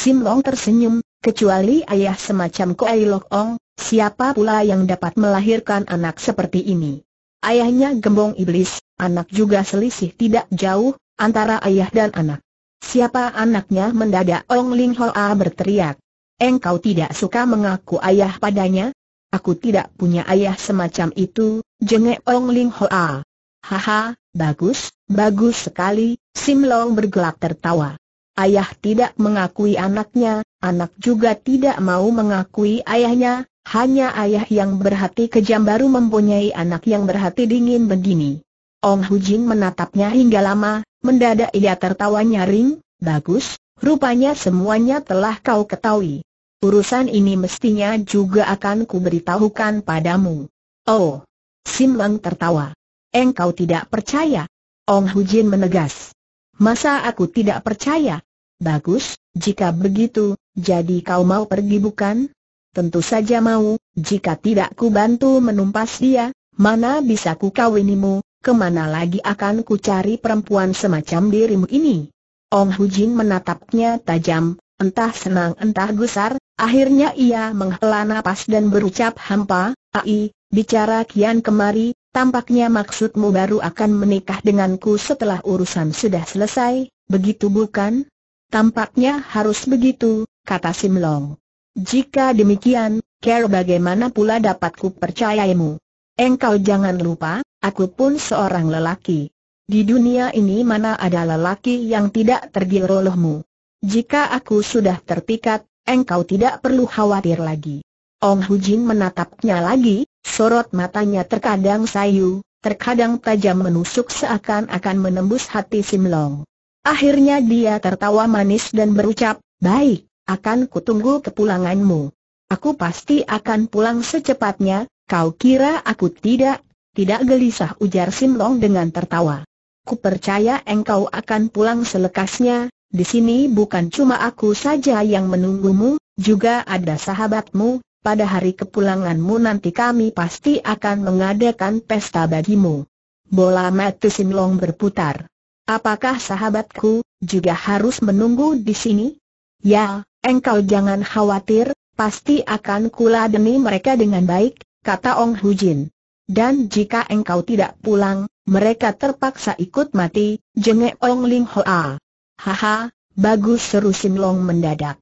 Sim Long tersenyum, kecuali ayah semacam Koai Lok Ong, siapa pula yang dapat melahirkan anak seperti ini? Ayahnya gembong iblis, anak juga selisih tidak jauh, antara ayah dan anak. Siapa anaknya mendadak Ong Ling Hoa berteriak. Engkau tidak suka mengaku ayah padanya? Aku tidak punya ayah semacam itu, jengek Ong Ling Hoa. Haha, bagus, bagus sekali, Sim Long bergelak tertawa ayah tidak mengakui anaknya, anak juga tidak mau mengakui ayahnya, hanya ayah yang berhati kejam baru mempunyai anak yang berhati dingin begini. Ong Hu Jin menatapnya hingga lama, mendadak ia tertawa nyaring, bagus, rupanya semuanya telah kau ketahui. Urusan ini mestinya juga akan kuberitahukan padamu. Oh! Sim Leng tertawa. Engkau tidak percaya? Ong Hu Jin menegas. Masa aku tidak percaya? Bagus, jika begitu, jadi kau mau pergi bukan? Tentu saja mau, jika tidak ku bantu menumpas dia, mana bisa ku kawinimu, kemana lagi akan ku cari perempuan semacam dirimu ini? Ong Hujin menatapnya tajam, entah senang entah gusar, akhirnya ia menghela nafas dan berucap hampa, Ai, bicara kian kemari, tampaknya maksudmu baru akan menikah denganku setelah urusan sudah selesai, begitu bukan? Tampaknya harus begitu, kata Sim Long. Jika demikian, Care bagaimana pula dapatku percayamu? Engkau jangan lupa, aku pun seorang lelaki. Di dunia ini mana ada lelaki yang tidak tergiur olehmu. Jika aku sudah terpikat, engkau tidak perlu khawatir lagi. Ong Hujin menatapnya lagi, sorot matanya terkadang sayu, terkadang tajam menusuk seakan-akan menembus hati Sim Long. Akhirnya dia tertawa manis dan berucap, baik, akan kutunggu kepulanganmu. Aku pasti akan pulang secepatnya, kau kira aku tidak? Tidak gelisah ujar Sim Long dengan tertawa. Ku percaya engkau akan pulang selekasnya, di sini bukan cuma aku saja yang menunggumu, juga ada sahabatmu, pada hari kepulanganmu nanti kami pasti akan mengadakan pesta bagimu. Bola mata Long berputar. Apakah sahabatku juga harus menunggu di sini? Ya, engkau jangan khawatir, pasti akan kuladeni mereka dengan baik, kata Ong Hujin. Dan jika engkau tidak pulang, mereka terpaksa ikut mati, jenge Ong Ling Hoa. Haha, bagus seru Sin Long mendadak.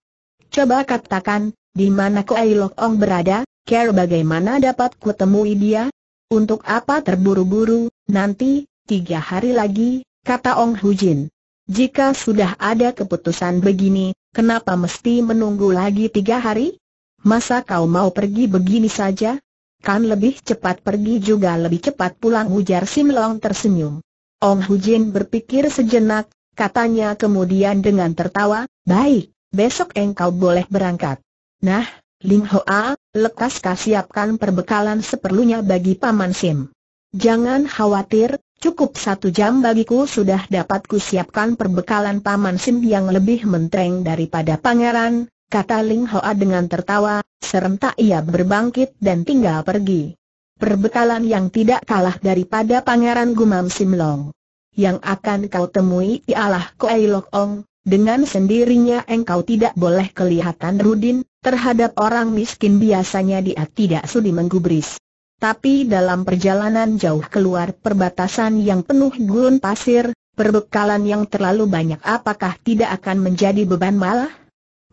Coba katakan, di mana Kuai Lok Ong berada, care bagaimana dapat kutemui dia? Untuk apa terburu-buru, nanti, tiga hari lagi, kata Ong Hu Jin, Jika sudah ada keputusan begini, kenapa mesti menunggu lagi tiga hari? Masa kau mau pergi begini saja? Kan lebih cepat pergi juga lebih cepat pulang ujar Sim Long tersenyum. Ong Hu Jin berpikir sejenak, katanya kemudian dengan tertawa, baik, besok engkau boleh berangkat. Nah, Ling Hoa, lekas kasiapkan perbekalan seperlunya bagi Paman Sim. Jangan khawatir, Cukup satu jam bagiku sudah dapat kusiapkan perbekalan Paman Sim yang lebih mentereng daripada pangeran, kata Ling Hoa dengan tertawa, serentak ia berbangkit dan tinggal pergi. Perbekalan yang tidak kalah daripada pangeran Gumam Sim Long. Yang akan kau temui ialah Koei Lok Ong, dengan sendirinya engkau tidak boleh kelihatan rudin, terhadap orang miskin biasanya dia tidak sudi menggubris. Tapi dalam perjalanan jauh keluar perbatasan yang penuh gurun pasir, perbekalan yang terlalu banyak apakah tidak akan menjadi beban malah?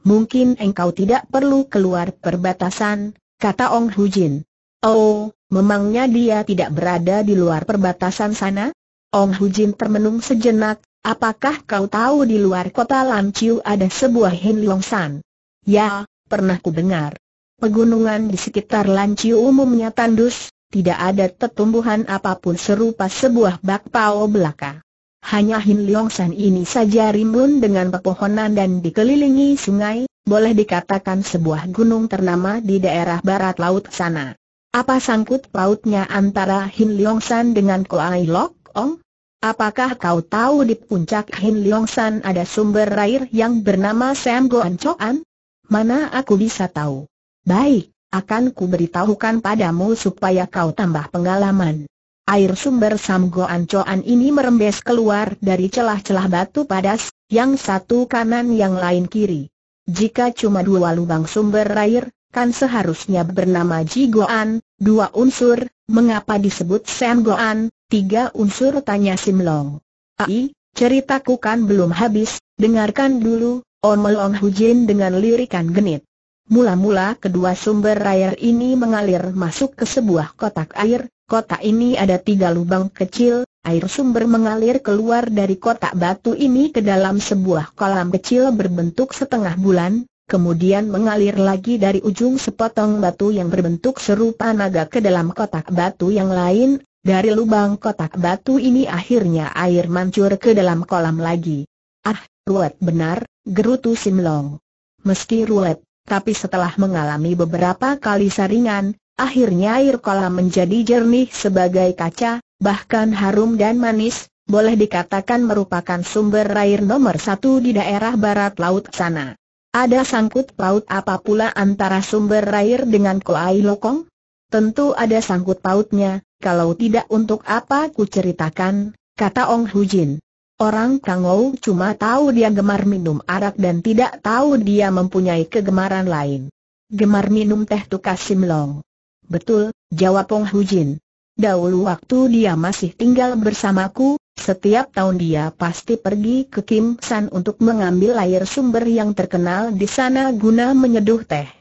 Mungkin engkau tidak perlu keluar perbatasan, kata Ong Hujin. Oh, memangnya dia tidak berada di luar perbatasan sana? Ong Hujin termenung sejenak, apakah kau tahu di luar kota Lam Chiu ada sebuah Hin Long San? Ya, pernah ku dengar. Pegunungan di sekitar Lanci umumnya tandus, tidak ada tetumbuhan apapun serupa sebuah bakpao belaka. Hanya Hin Leong San ini saja rimbun dengan pepohonan dan dikelilingi sungai, boleh dikatakan sebuah gunung ternama di daerah barat laut sana. Apa sangkut pautnya antara Hin Leong San dengan Koai Lok Ong? Apakah kau tahu di puncak Hin Leong San ada sumber air yang bernama Sam Goan An? Mana aku bisa tahu? Baik, akan ku beritahukan padamu supaya kau tambah pengalaman. Air sumber Samgoan Coan ini merembes keluar dari celah-celah batu padas, yang satu kanan yang lain kiri. Jika cuma dua lubang sumber air, kan seharusnya bernama Jigoan, dua unsur, mengapa disebut Samgoan, tiga unsur tanya Simlong. Ai, ceritaku kan belum habis, dengarkan dulu, Omelong Hujin dengan lirikan genit. Mula-mula kedua sumber air ini mengalir masuk ke sebuah kotak air, kotak ini ada tiga lubang kecil, air sumber mengalir keluar dari kotak batu ini ke dalam sebuah kolam kecil berbentuk setengah bulan, kemudian mengalir lagi dari ujung sepotong batu yang berbentuk serupa naga ke dalam kotak batu yang lain, dari lubang kotak batu ini akhirnya air mancur ke dalam kolam lagi. Ah, ruwet benar, gerutu Simlong. Meski ruwet, tapi setelah mengalami beberapa kali saringan, akhirnya air kolam menjadi jernih sebagai kaca, bahkan harum dan manis, boleh dikatakan merupakan sumber air nomor satu di daerah barat laut sana. Ada sangkut paut apa pula antara sumber air dengan Koai Lokong? Tentu ada sangkut pautnya, kalau tidak untuk apa ku ceritakan, kata Ong Hujin. Orang Kangou cuma tahu dia gemar minum arak dan tidak tahu dia mempunyai kegemaran lain. Gemar minum teh tukas simlong. Betul, jawab Pong Hujin. Dahulu waktu dia masih tinggal bersamaku, setiap tahun dia pasti pergi ke Kim San untuk mengambil air sumber yang terkenal di sana guna menyeduh teh.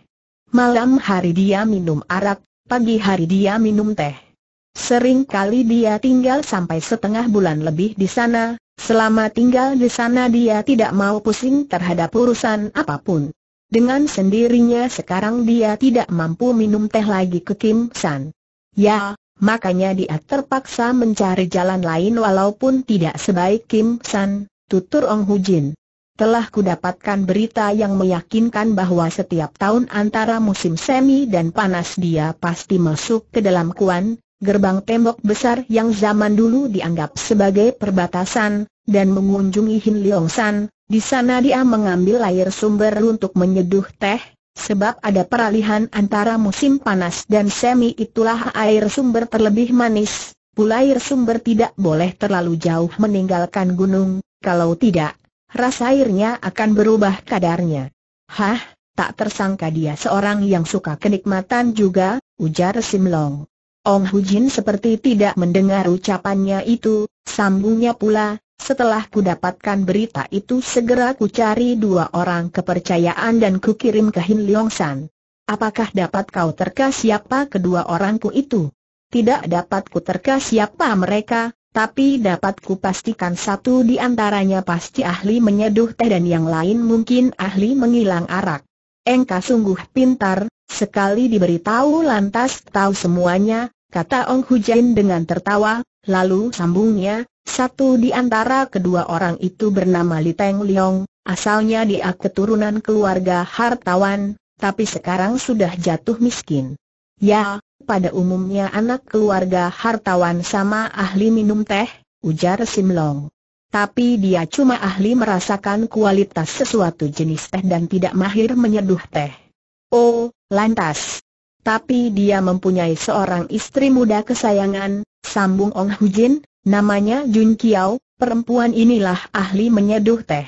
Malam hari dia minum arak, pagi hari dia minum teh. Sering kali dia tinggal sampai setengah bulan lebih di sana, Selama tinggal di sana dia tidak mau pusing terhadap urusan apapun. Dengan sendirinya sekarang dia tidak mampu minum teh lagi ke Kim San. Ya, makanya dia terpaksa mencari jalan lain walaupun tidak sebaik Kim San, tutur Ong Hujin. Telah kudapatkan berita yang meyakinkan bahwa setiap tahun antara musim semi dan panas dia pasti masuk ke dalam kuan, gerbang tembok besar yang zaman dulu dianggap sebagai perbatasan, dan mengunjungi Hin Leong San, di sana dia mengambil air sumber untuk menyeduh teh, Sebab ada peralihan antara musim panas dan semi itulah air sumber terlebih manis Pula air sumber tidak boleh terlalu jauh meninggalkan gunung Kalau tidak, rasa airnya akan berubah kadarnya Hah, tak tersangka dia seorang yang suka kenikmatan juga, ujar Simlong Ong Hujin seperti tidak mendengar ucapannya itu, sambungnya pula, setelah ku dapatkan berita itu segera ku cari dua orang kepercayaan dan ku kirim ke Hin Leong San. Apakah dapat kau terka siapa kedua orangku itu? Tidak dapat ku terka siapa mereka, tapi dapat ku pastikan satu di antaranya pasti ahli menyeduh teh dan yang lain mungkin ahli menghilang arak. Engkau sungguh pintar, sekali diberitahu lantas tahu semuanya, kata Ong Hujain dengan tertawa, lalu sambungnya, satu di antara kedua orang itu bernama Li Teng Liong, asalnya dia keturunan keluarga hartawan, tapi sekarang sudah jatuh miskin. Ya, pada umumnya anak keluarga hartawan sama ahli minum teh, ujar Simlong. Tapi dia cuma ahli merasakan kualitas sesuatu jenis teh dan tidak mahir menyeduh teh. Oh, lantas, tapi dia mempunyai seorang istri muda kesayangan, sambung Ong Hujin, namanya Jun Kiao, perempuan inilah ahli menyeduh teh.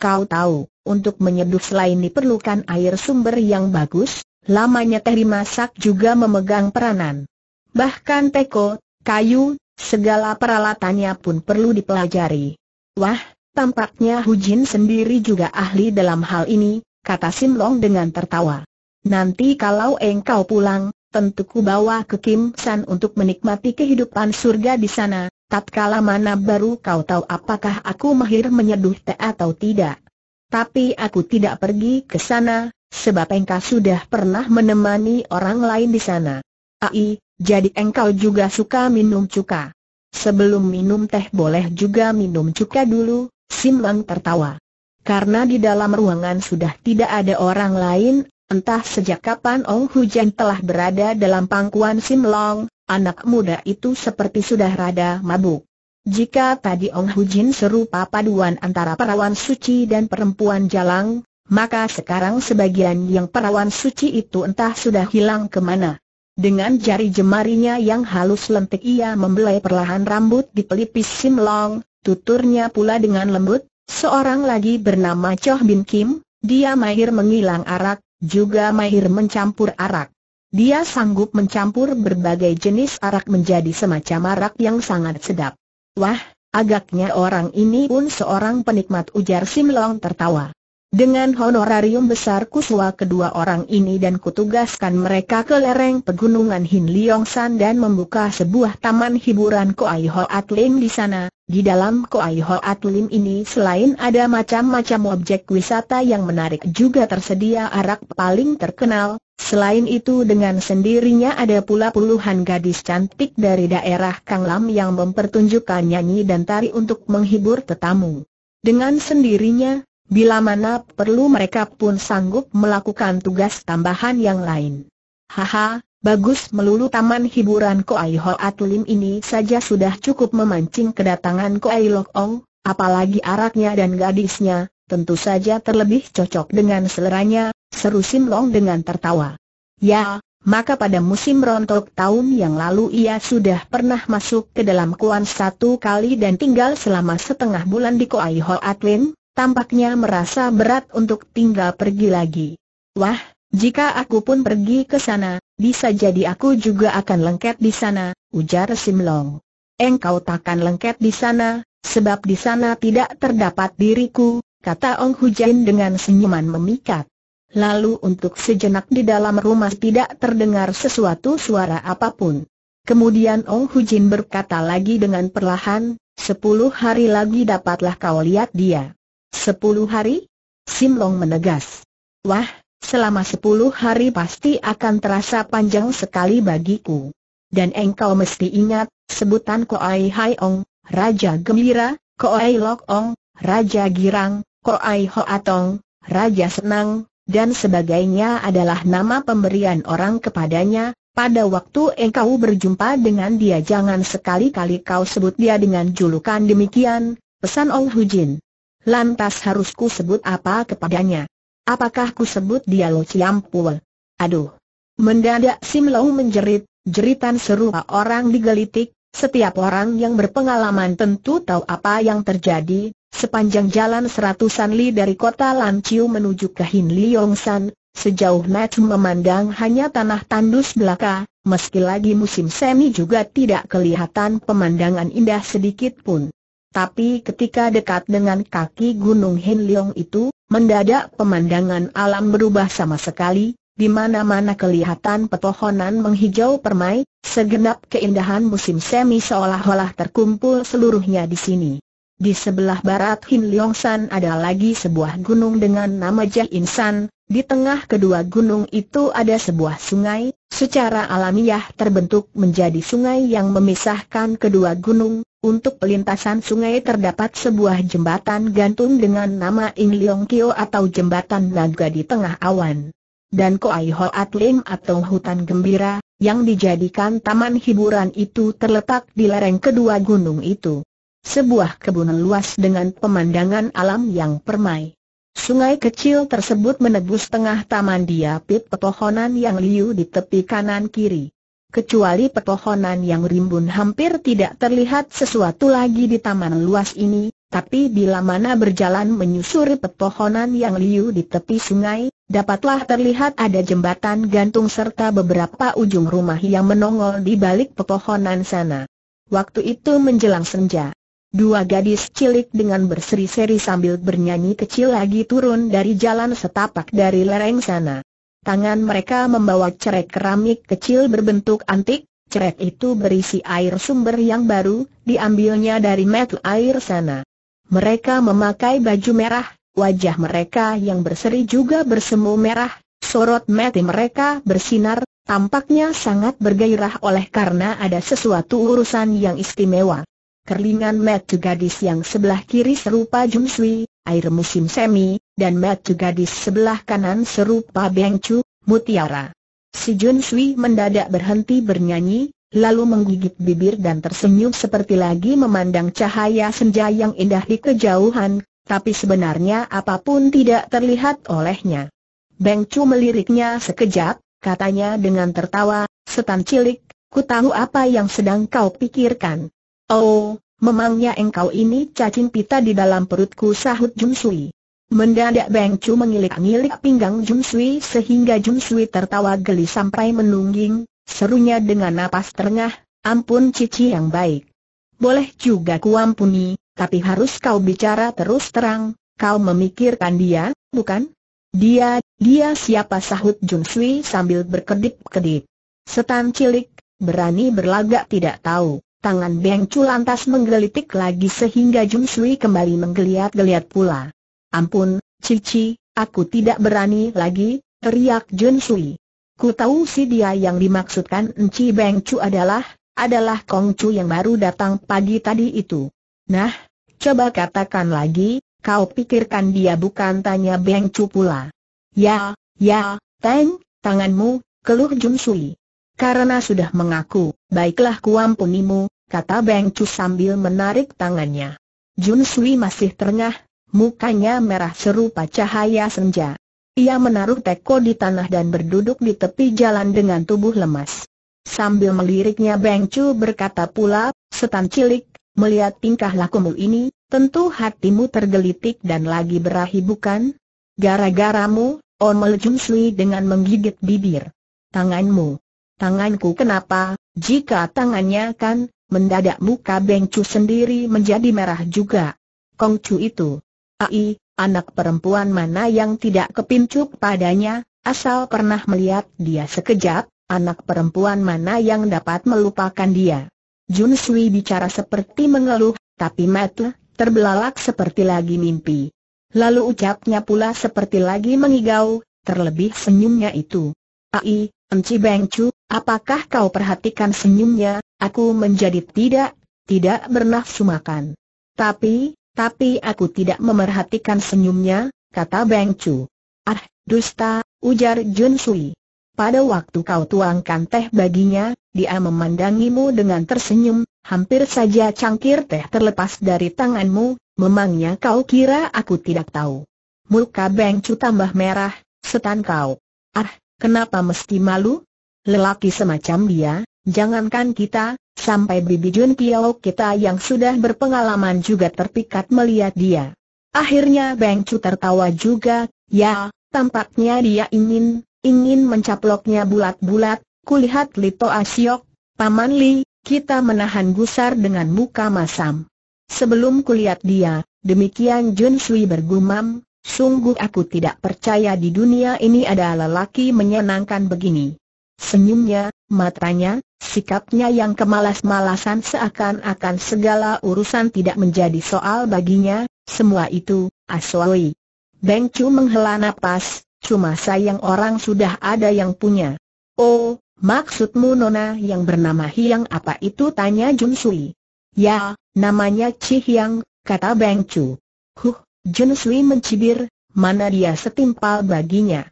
Kau tahu, untuk menyeduh selain diperlukan air sumber yang bagus, lamanya teh dimasak juga memegang peranan. Bahkan teko, kayu, segala peralatannya pun perlu dipelajari. Wah, tampaknya Hujin sendiri juga ahli dalam hal ini, kata Sim Long dengan tertawa. Nanti kalau engkau pulang, tentu ku bawa ke Kim San untuk menikmati kehidupan surga di sana, tatkala mana baru kau tahu apakah aku mahir menyeduh teh atau tidak. Tapi aku tidak pergi ke sana, sebab engkau sudah pernah menemani orang lain di sana. Ai, jadi engkau juga suka minum cuka. Sebelum minum teh boleh juga minum cuka dulu, Sim Lang tertawa. Karena di dalam ruangan sudah tidak ada orang lain, Entah sejak kapan Ong Hujan telah berada dalam pangkuan Sim Long, anak muda itu seperti sudah rada mabuk. Jika tadi Ong Hujin serupa paduan antara perawan suci dan perempuan jalang, maka sekarang sebagian yang perawan suci itu entah sudah hilang kemana. Dengan jari jemarinya yang halus lentik ia membelai perlahan rambut di pelipis Sim Long, tuturnya pula dengan lembut, seorang lagi bernama Choh Bin Kim, dia mahir menghilang arak, juga mahir mencampur arak. Dia sanggup mencampur berbagai jenis arak menjadi semacam arak yang sangat sedap. Wah, agaknya orang ini pun seorang penikmat ujar Simlong tertawa. Dengan honorarium besar kusua kedua orang ini dan kutugaskan mereka ke lereng pegunungan Hin Leong San dan membuka sebuah taman hiburan Koai Ho Lim di sana. Di dalam Koai Ho Lim ini selain ada macam-macam objek wisata yang menarik juga tersedia arak paling terkenal. Selain itu dengan sendirinya ada pula puluhan gadis cantik dari daerah Kanglam yang mempertunjukkan nyanyi dan tari untuk menghibur tetamu. Dengan sendirinya, Bila mana perlu mereka pun sanggup melakukan tugas tambahan yang lain. Haha, bagus melulu taman hiburan Koai Ho Lim ini saja sudah cukup memancing kedatangan Koai Lok Ong, apalagi araknya dan gadisnya, tentu saja terlebih cocok dengan seleranya, seru Sim Long dengan tertawa. Ya, maka pada musim rontok tahun yang lalu ia sudah pernah masuk ke dalam kuan satu kali dan tinggal selama setengah bulan di Koai Ho Atlim tampaknya merasa berat untuk tinggal pergi lagi. Wah, jika aku pun pergi ke sana, bisa jadi aku juga akan lengket di sana, ujar Simlong. Engkau takkan lengket di sana, sebab di sana tidak terdapat diriku, kata Ong Hujan dengan senyuman memikat. Lalu untuk sejenak di dalam rumah tidak terdengar sesuatu suara apapun. Kemudian Ong Hujin berkata lagi dengan perlahan, Sepuluh hari lagi dapatlah kau lihat dia. Sepuluh hari? Simlong menegas. Wah, selama sepuluh hari pasti akan terasa panjang sekali bagiku. Dan engkau mesti ingat, sebutan Koai Hai Ong, Raja Gembira, Koai Lok Ong, Raja Girang, Koai Atong, Raja Senang, dan sebagainya adalah nama pemberian orang kepadanya, pada waktu engkau berjumpa dengan dia jangan sekali-kali kau sebut dia dengan julukan demikian, pesan Ong Jin. Lantas harus ku sebut apa kepadanya? Apakah ku sebut dia Lo Ciampul? Aduh! Mendadak Sim Lau menjerit, jeritan serupa orang digelitik, setiap orang yang berpengalaman tentu tahu apa yang terjadi, sepanjang jalan seratusan li dari kota Chiu menuju ke Hin San, Sejauh Mat memandang hanya tanah tandus belaka, meski lagi musim semi juga tidak kelihatan pemandangan indah sedikit pun. Tapi ketika dekat dengan kaki Gunung Leong itu, mendadak pemandangan alam berubah sama sekali, di mana-mana kelihatan pepohonan menghijau permai, segenap keindahan musim semi seolah-olah terkumpul seluruhnya di sini. Di sebelah barat Hin Leong San ada lagi sebuah gunung dengan nama Jai Insan, di tengah kedua gunung itu ada sebuah sungai, secara alamiah terbentuk menjadi sungai yang memisahkan kedua gunung, untuk pelintasan sungai terdapat sebuah jembatan gantung dengan nama In Leong Kio atau Jembatan Naga di tengah awan. Dan Koai At Lim atau Hutan Gembira, yang dijadikan taman hiburan itu terletak di lereng kedua gunung itu. Sebuah kebun luas dengan pemandangan alam yang permai. Sungai kecil tersebut menebus tengah taman diapit pepohonan yang liu di tepi kanan kiri. Kecuali pepohonan yang rimbun hampir tidak terlihat sesuatu lagi di taman luas ini, tapi bila mana berjalan menyusuri pepohonan yang liu di tepi sungai, dapatlah terlihat ada jembatan gantung serta beberapa ujung rumah yang menongol di balik pepohonan sana. Waktu itu menjelang senja. Dua gadis cilik dengan berseri-seri sambil bernyanyi kecil lagi turun dari jalan setapak dari lereng sana. Tangan mereka membawa cerek keramik kecil berbentuk antik, cerek itu berisi air sumber yang baru, diambilnya dari metu air sana. Mereka memakai baju merah, wajah mereka yang berseri juga bersemu merah, sorot mati mereka bersinar, tampaknya sangat bergairah oleh karena ada sesuatu urusan yang istimewa. Kerlingan mata gadis yang sebelah kiri serupa Jumsui, air musim semi, dan mata gadis sebelah kanan serupa Beng mutiara. Si Jun Sui mendadak berhenti bernyanyi, lalu menggigit bibir dan tersenyum seperti lagi memandang cahaya senja yang indah di kejauhan, tapi sebenarnya apapun tidak terlihat olehnya. Beng Chu meliriknya sekejap, katanya dengan tertawa, setan cilik, ku tahu apa yang sedang kau pikirkan. Oh, memangnya engkau ini cacing pita di dalam perutku sahut Jun Sui. Mendadak Beng Chu mengilik-ngilik pinggang Jun Sui sehingga Jun Sui tertawa geli sampai menungging, serunya dengan napas terengah, ampun cici yang baik. Boleh juga kuampuni, tapi harus kau bicara terus terang, kau memikirkan dia, bukan? Dia, dia siapa sahut Jun Sui sambil berkedip-kedip. Setan cilik, berani berlagak tidak tahu. Tangan Beng Chu lantas menggelitik lagi sehingga Jun Sui kembali menggeliat-geliat pula. Ampun, Cici, aku tidak berani lagi, teriak Jun Sui. Ku tahu si dia yang dimaksudkan Nci Beng Cu adalah, adalah Kong Cu yang baru datang pagi tadi itu. Nah, coba katakan lagi, kau pikirkan dia bukan tanya Beng Cu pula. Ya, ya, Teng, tanganmu, keluh Jun Sui. Karena sudah mengaku, baiklah kuampunimu, kata Beng Cu sambil menarik tangannya. Jun Sui masih terengah, mukanya merah serupa cahaya senja. Ia menaruh teko di tanah dan berduduk di tepi jalan dengan tubuh lemas. Sambil meliriknya Beng Chu berkata pula, setan cilik, melihat tingkah lakumu ini, tentu hatimu tergelitik dan lagi berahi bukan? Gara-garamu, Omel Jumsli dengan menggigit bibir. Tanganmu. Tanganku kenapa, jika tangannya kan, mendadak muka Beng Chu sendiri menjadi merah juga. Kongcu itu. Ai, anak perempuan mana yang tidak kepincuk padanya, asal pernah melihat dia sekejap, anak perempuan mana yang dapat melupakan dia. Jun Sui bicara seperti mengeluh, tapi mata terbelalak seperti lagi mimpi. Lalu ucapnya pula seperti lagi mengigau, terlebih senyumnya itu. Ai, Enci Bengcu, apakah kau perhatikan senyumnya, aku menjadi tidak, tidak bernafsu makan. Tapi, tapi aku tidak memerhatikan senyumnya, kata Beng Chu. Ah, dusta, ujar Jun Sui. Pada waktu kau tuangkan teh baginya, dia memandangimu dengan tersenyum, hampir saja cangkir teh terlepas dari tanganmu, memangnya kau kira aku tidak tahu. Muka Beng Chu tambah merah, setan kau. Ah, kenapa mesti malu? Lelaki semacam dia, jangankan kita, Sampai Bibi Jun Piao kita yang sudah berpengalaman juga terpikat melihat dia. Akhirnya Beng Chu tertawa juga, ya, tampaknya dia ingin, ingin mencaploknya bulat-bulat, kulihat Lito Asyok, Paman Li, kita menahan gusar dengan muka masam. Sebelum kulihat dia, demikian Jun Sui bergumam, sungguh aku tidak percaya di dunia ini ada lelaki menyenangkan begini. Senyumnya, matanya, Sikapnya yang kemalas-malasan seakan-akan segala urusan tidak menjadi soal baginya, semua itu, Aswawi. Beng Chu menghela nafas. cuma sayang orang sudah ada yang punya. Oh, maksudmu Nona yang bernama Hiang apa itu tanya Jun Sui. Ya, namanya Chi Hiang, kata Beng Chu. Huh, Jun Sui mencibir, mana dia setimpal baginya.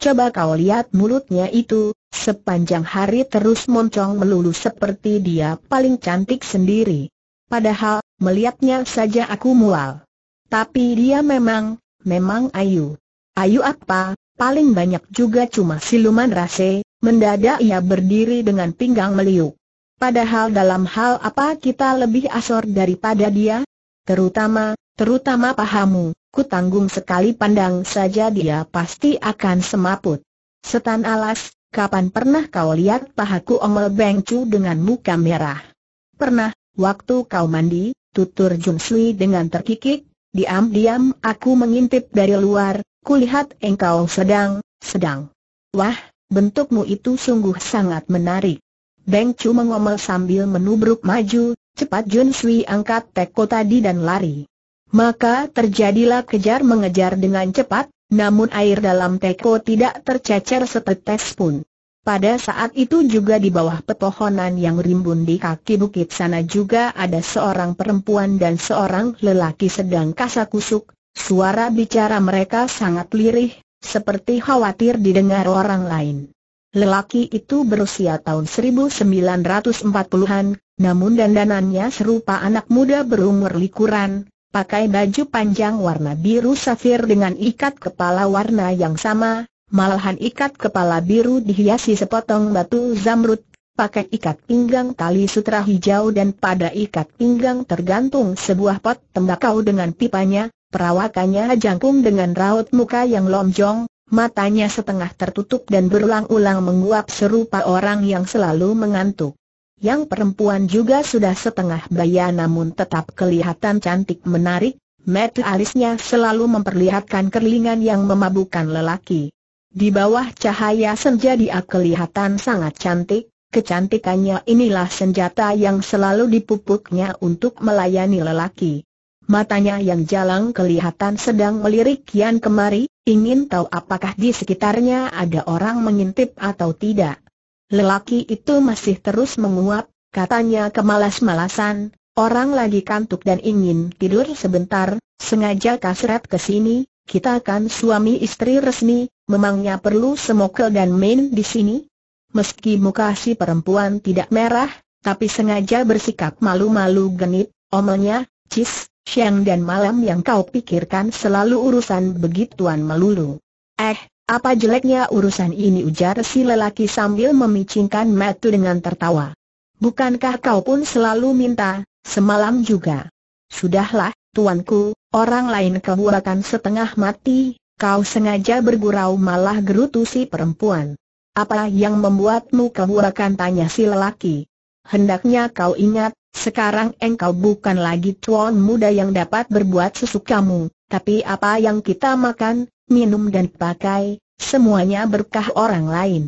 Coba kau lihat mulutnya itu, Sepanjang hari terus moncong melulu seperti dia paling cantik sendiri. Padahal, melihatnya saja aku mual. Tapi dia memang, memang ayu. Ayu apa, paling banyak juga cuma siluman rase, mendadak ia berdiri dengan pinggang meliuk. Padahal dalam hal apa kita lebih asor daripada dia? Terutama, terutama pahamu, ku tanggung sekali pandang saja dia pasti akan semaput. Setan alas, kapan pernah kau lihat pahaku Omel bengcu dengan muka merah? Pernah, waktu kau mandi, tutur Jun Sui dengan terkikik, diam-diam aku mengintip dari luar, kulihat engkau sedang, sedang. Wah, bentukmu itu sungguh sangat menarik. Beng Chu mengomel sambil menubruk maju, cepat Jun Sui angkat teko tadi dan lari. Maka terjadilah kejar-mengejar dengan cepat, namun air dalam teko tidak tercecer setetes pun. Pada saat itu juga di bawah pepohonan yang rimbun di kaki bukit sana juga ada seorang perempuan dan seorang lelaki sedang kasakusuk, suara bicara mereka sangat lirih, seperti khawatir didengar orang lain. Lelaki itu berusia tahun 1940-an, namun dandanannya serupa anak muda berumur likuran, pakai baju panjang warna biru safir dengan ikat kepala warna yang sama, malahan ikat kepala biru dihiasi sepotong batu zamrud, pakai ikat pinggang tali sutra hijau dan pada ikat pinggang tergantung sebuah pot tembakau dengan pipanya, perawakannya jangkung dengan raut muka yang lonjong, matanya setengah tertutup dan berulang-ulang menguap serupa orang yang selalu mengantuk. Yang perempuan juga sudah setengah baya namun tetap kelihatan cantik menarik, mata alisnya selalu memperlihatkan kerlingan yang memabukkan lelaki. Di bawah cahaya senja dia kelihatan sangat cantik, kecantikannya inilah senjata yang selalu dipupuknya untuk melayani lelaki. Matanya yang jalang kelihatan sedang melirik kian kemari, ingin tahu apakah di sekitarnya ada orang mengintip atau tidak. Lelaki itu masih terus menguap, katanya kemalas-malasan, orang lagi kantuk dan ingin tidur sebentar, sengaja kasret ke sini, kita kan suami istri resmi, memangnya perlu semokel dan main di sini? Meski muka si perempuan tidak merah, tapi sengaja bersikap malu-malu genit, omelnya, cis, siang dan malam yang kau pikirkan selalu urusan begituan melulu. Eh, apa jeleknya urusan ini ujar si lelaki sambil memicingkan metu dengan tertawa. Bukankah kau pun selalu minta, semalam juga. Sudahlah, tuanku, orang lain kau akan setengah mati, kau sengaja bergurau malah gerutu si perempuan. Apa yang membuatmu kau akan tanya si lelaki. Hendaknya kau ingat, sekarang engkau bukan lagi tuan muda yang dapat berbuat sesukamu, tapi apa yang kita makan, minum dan pakai, semuanya berkah orang lain.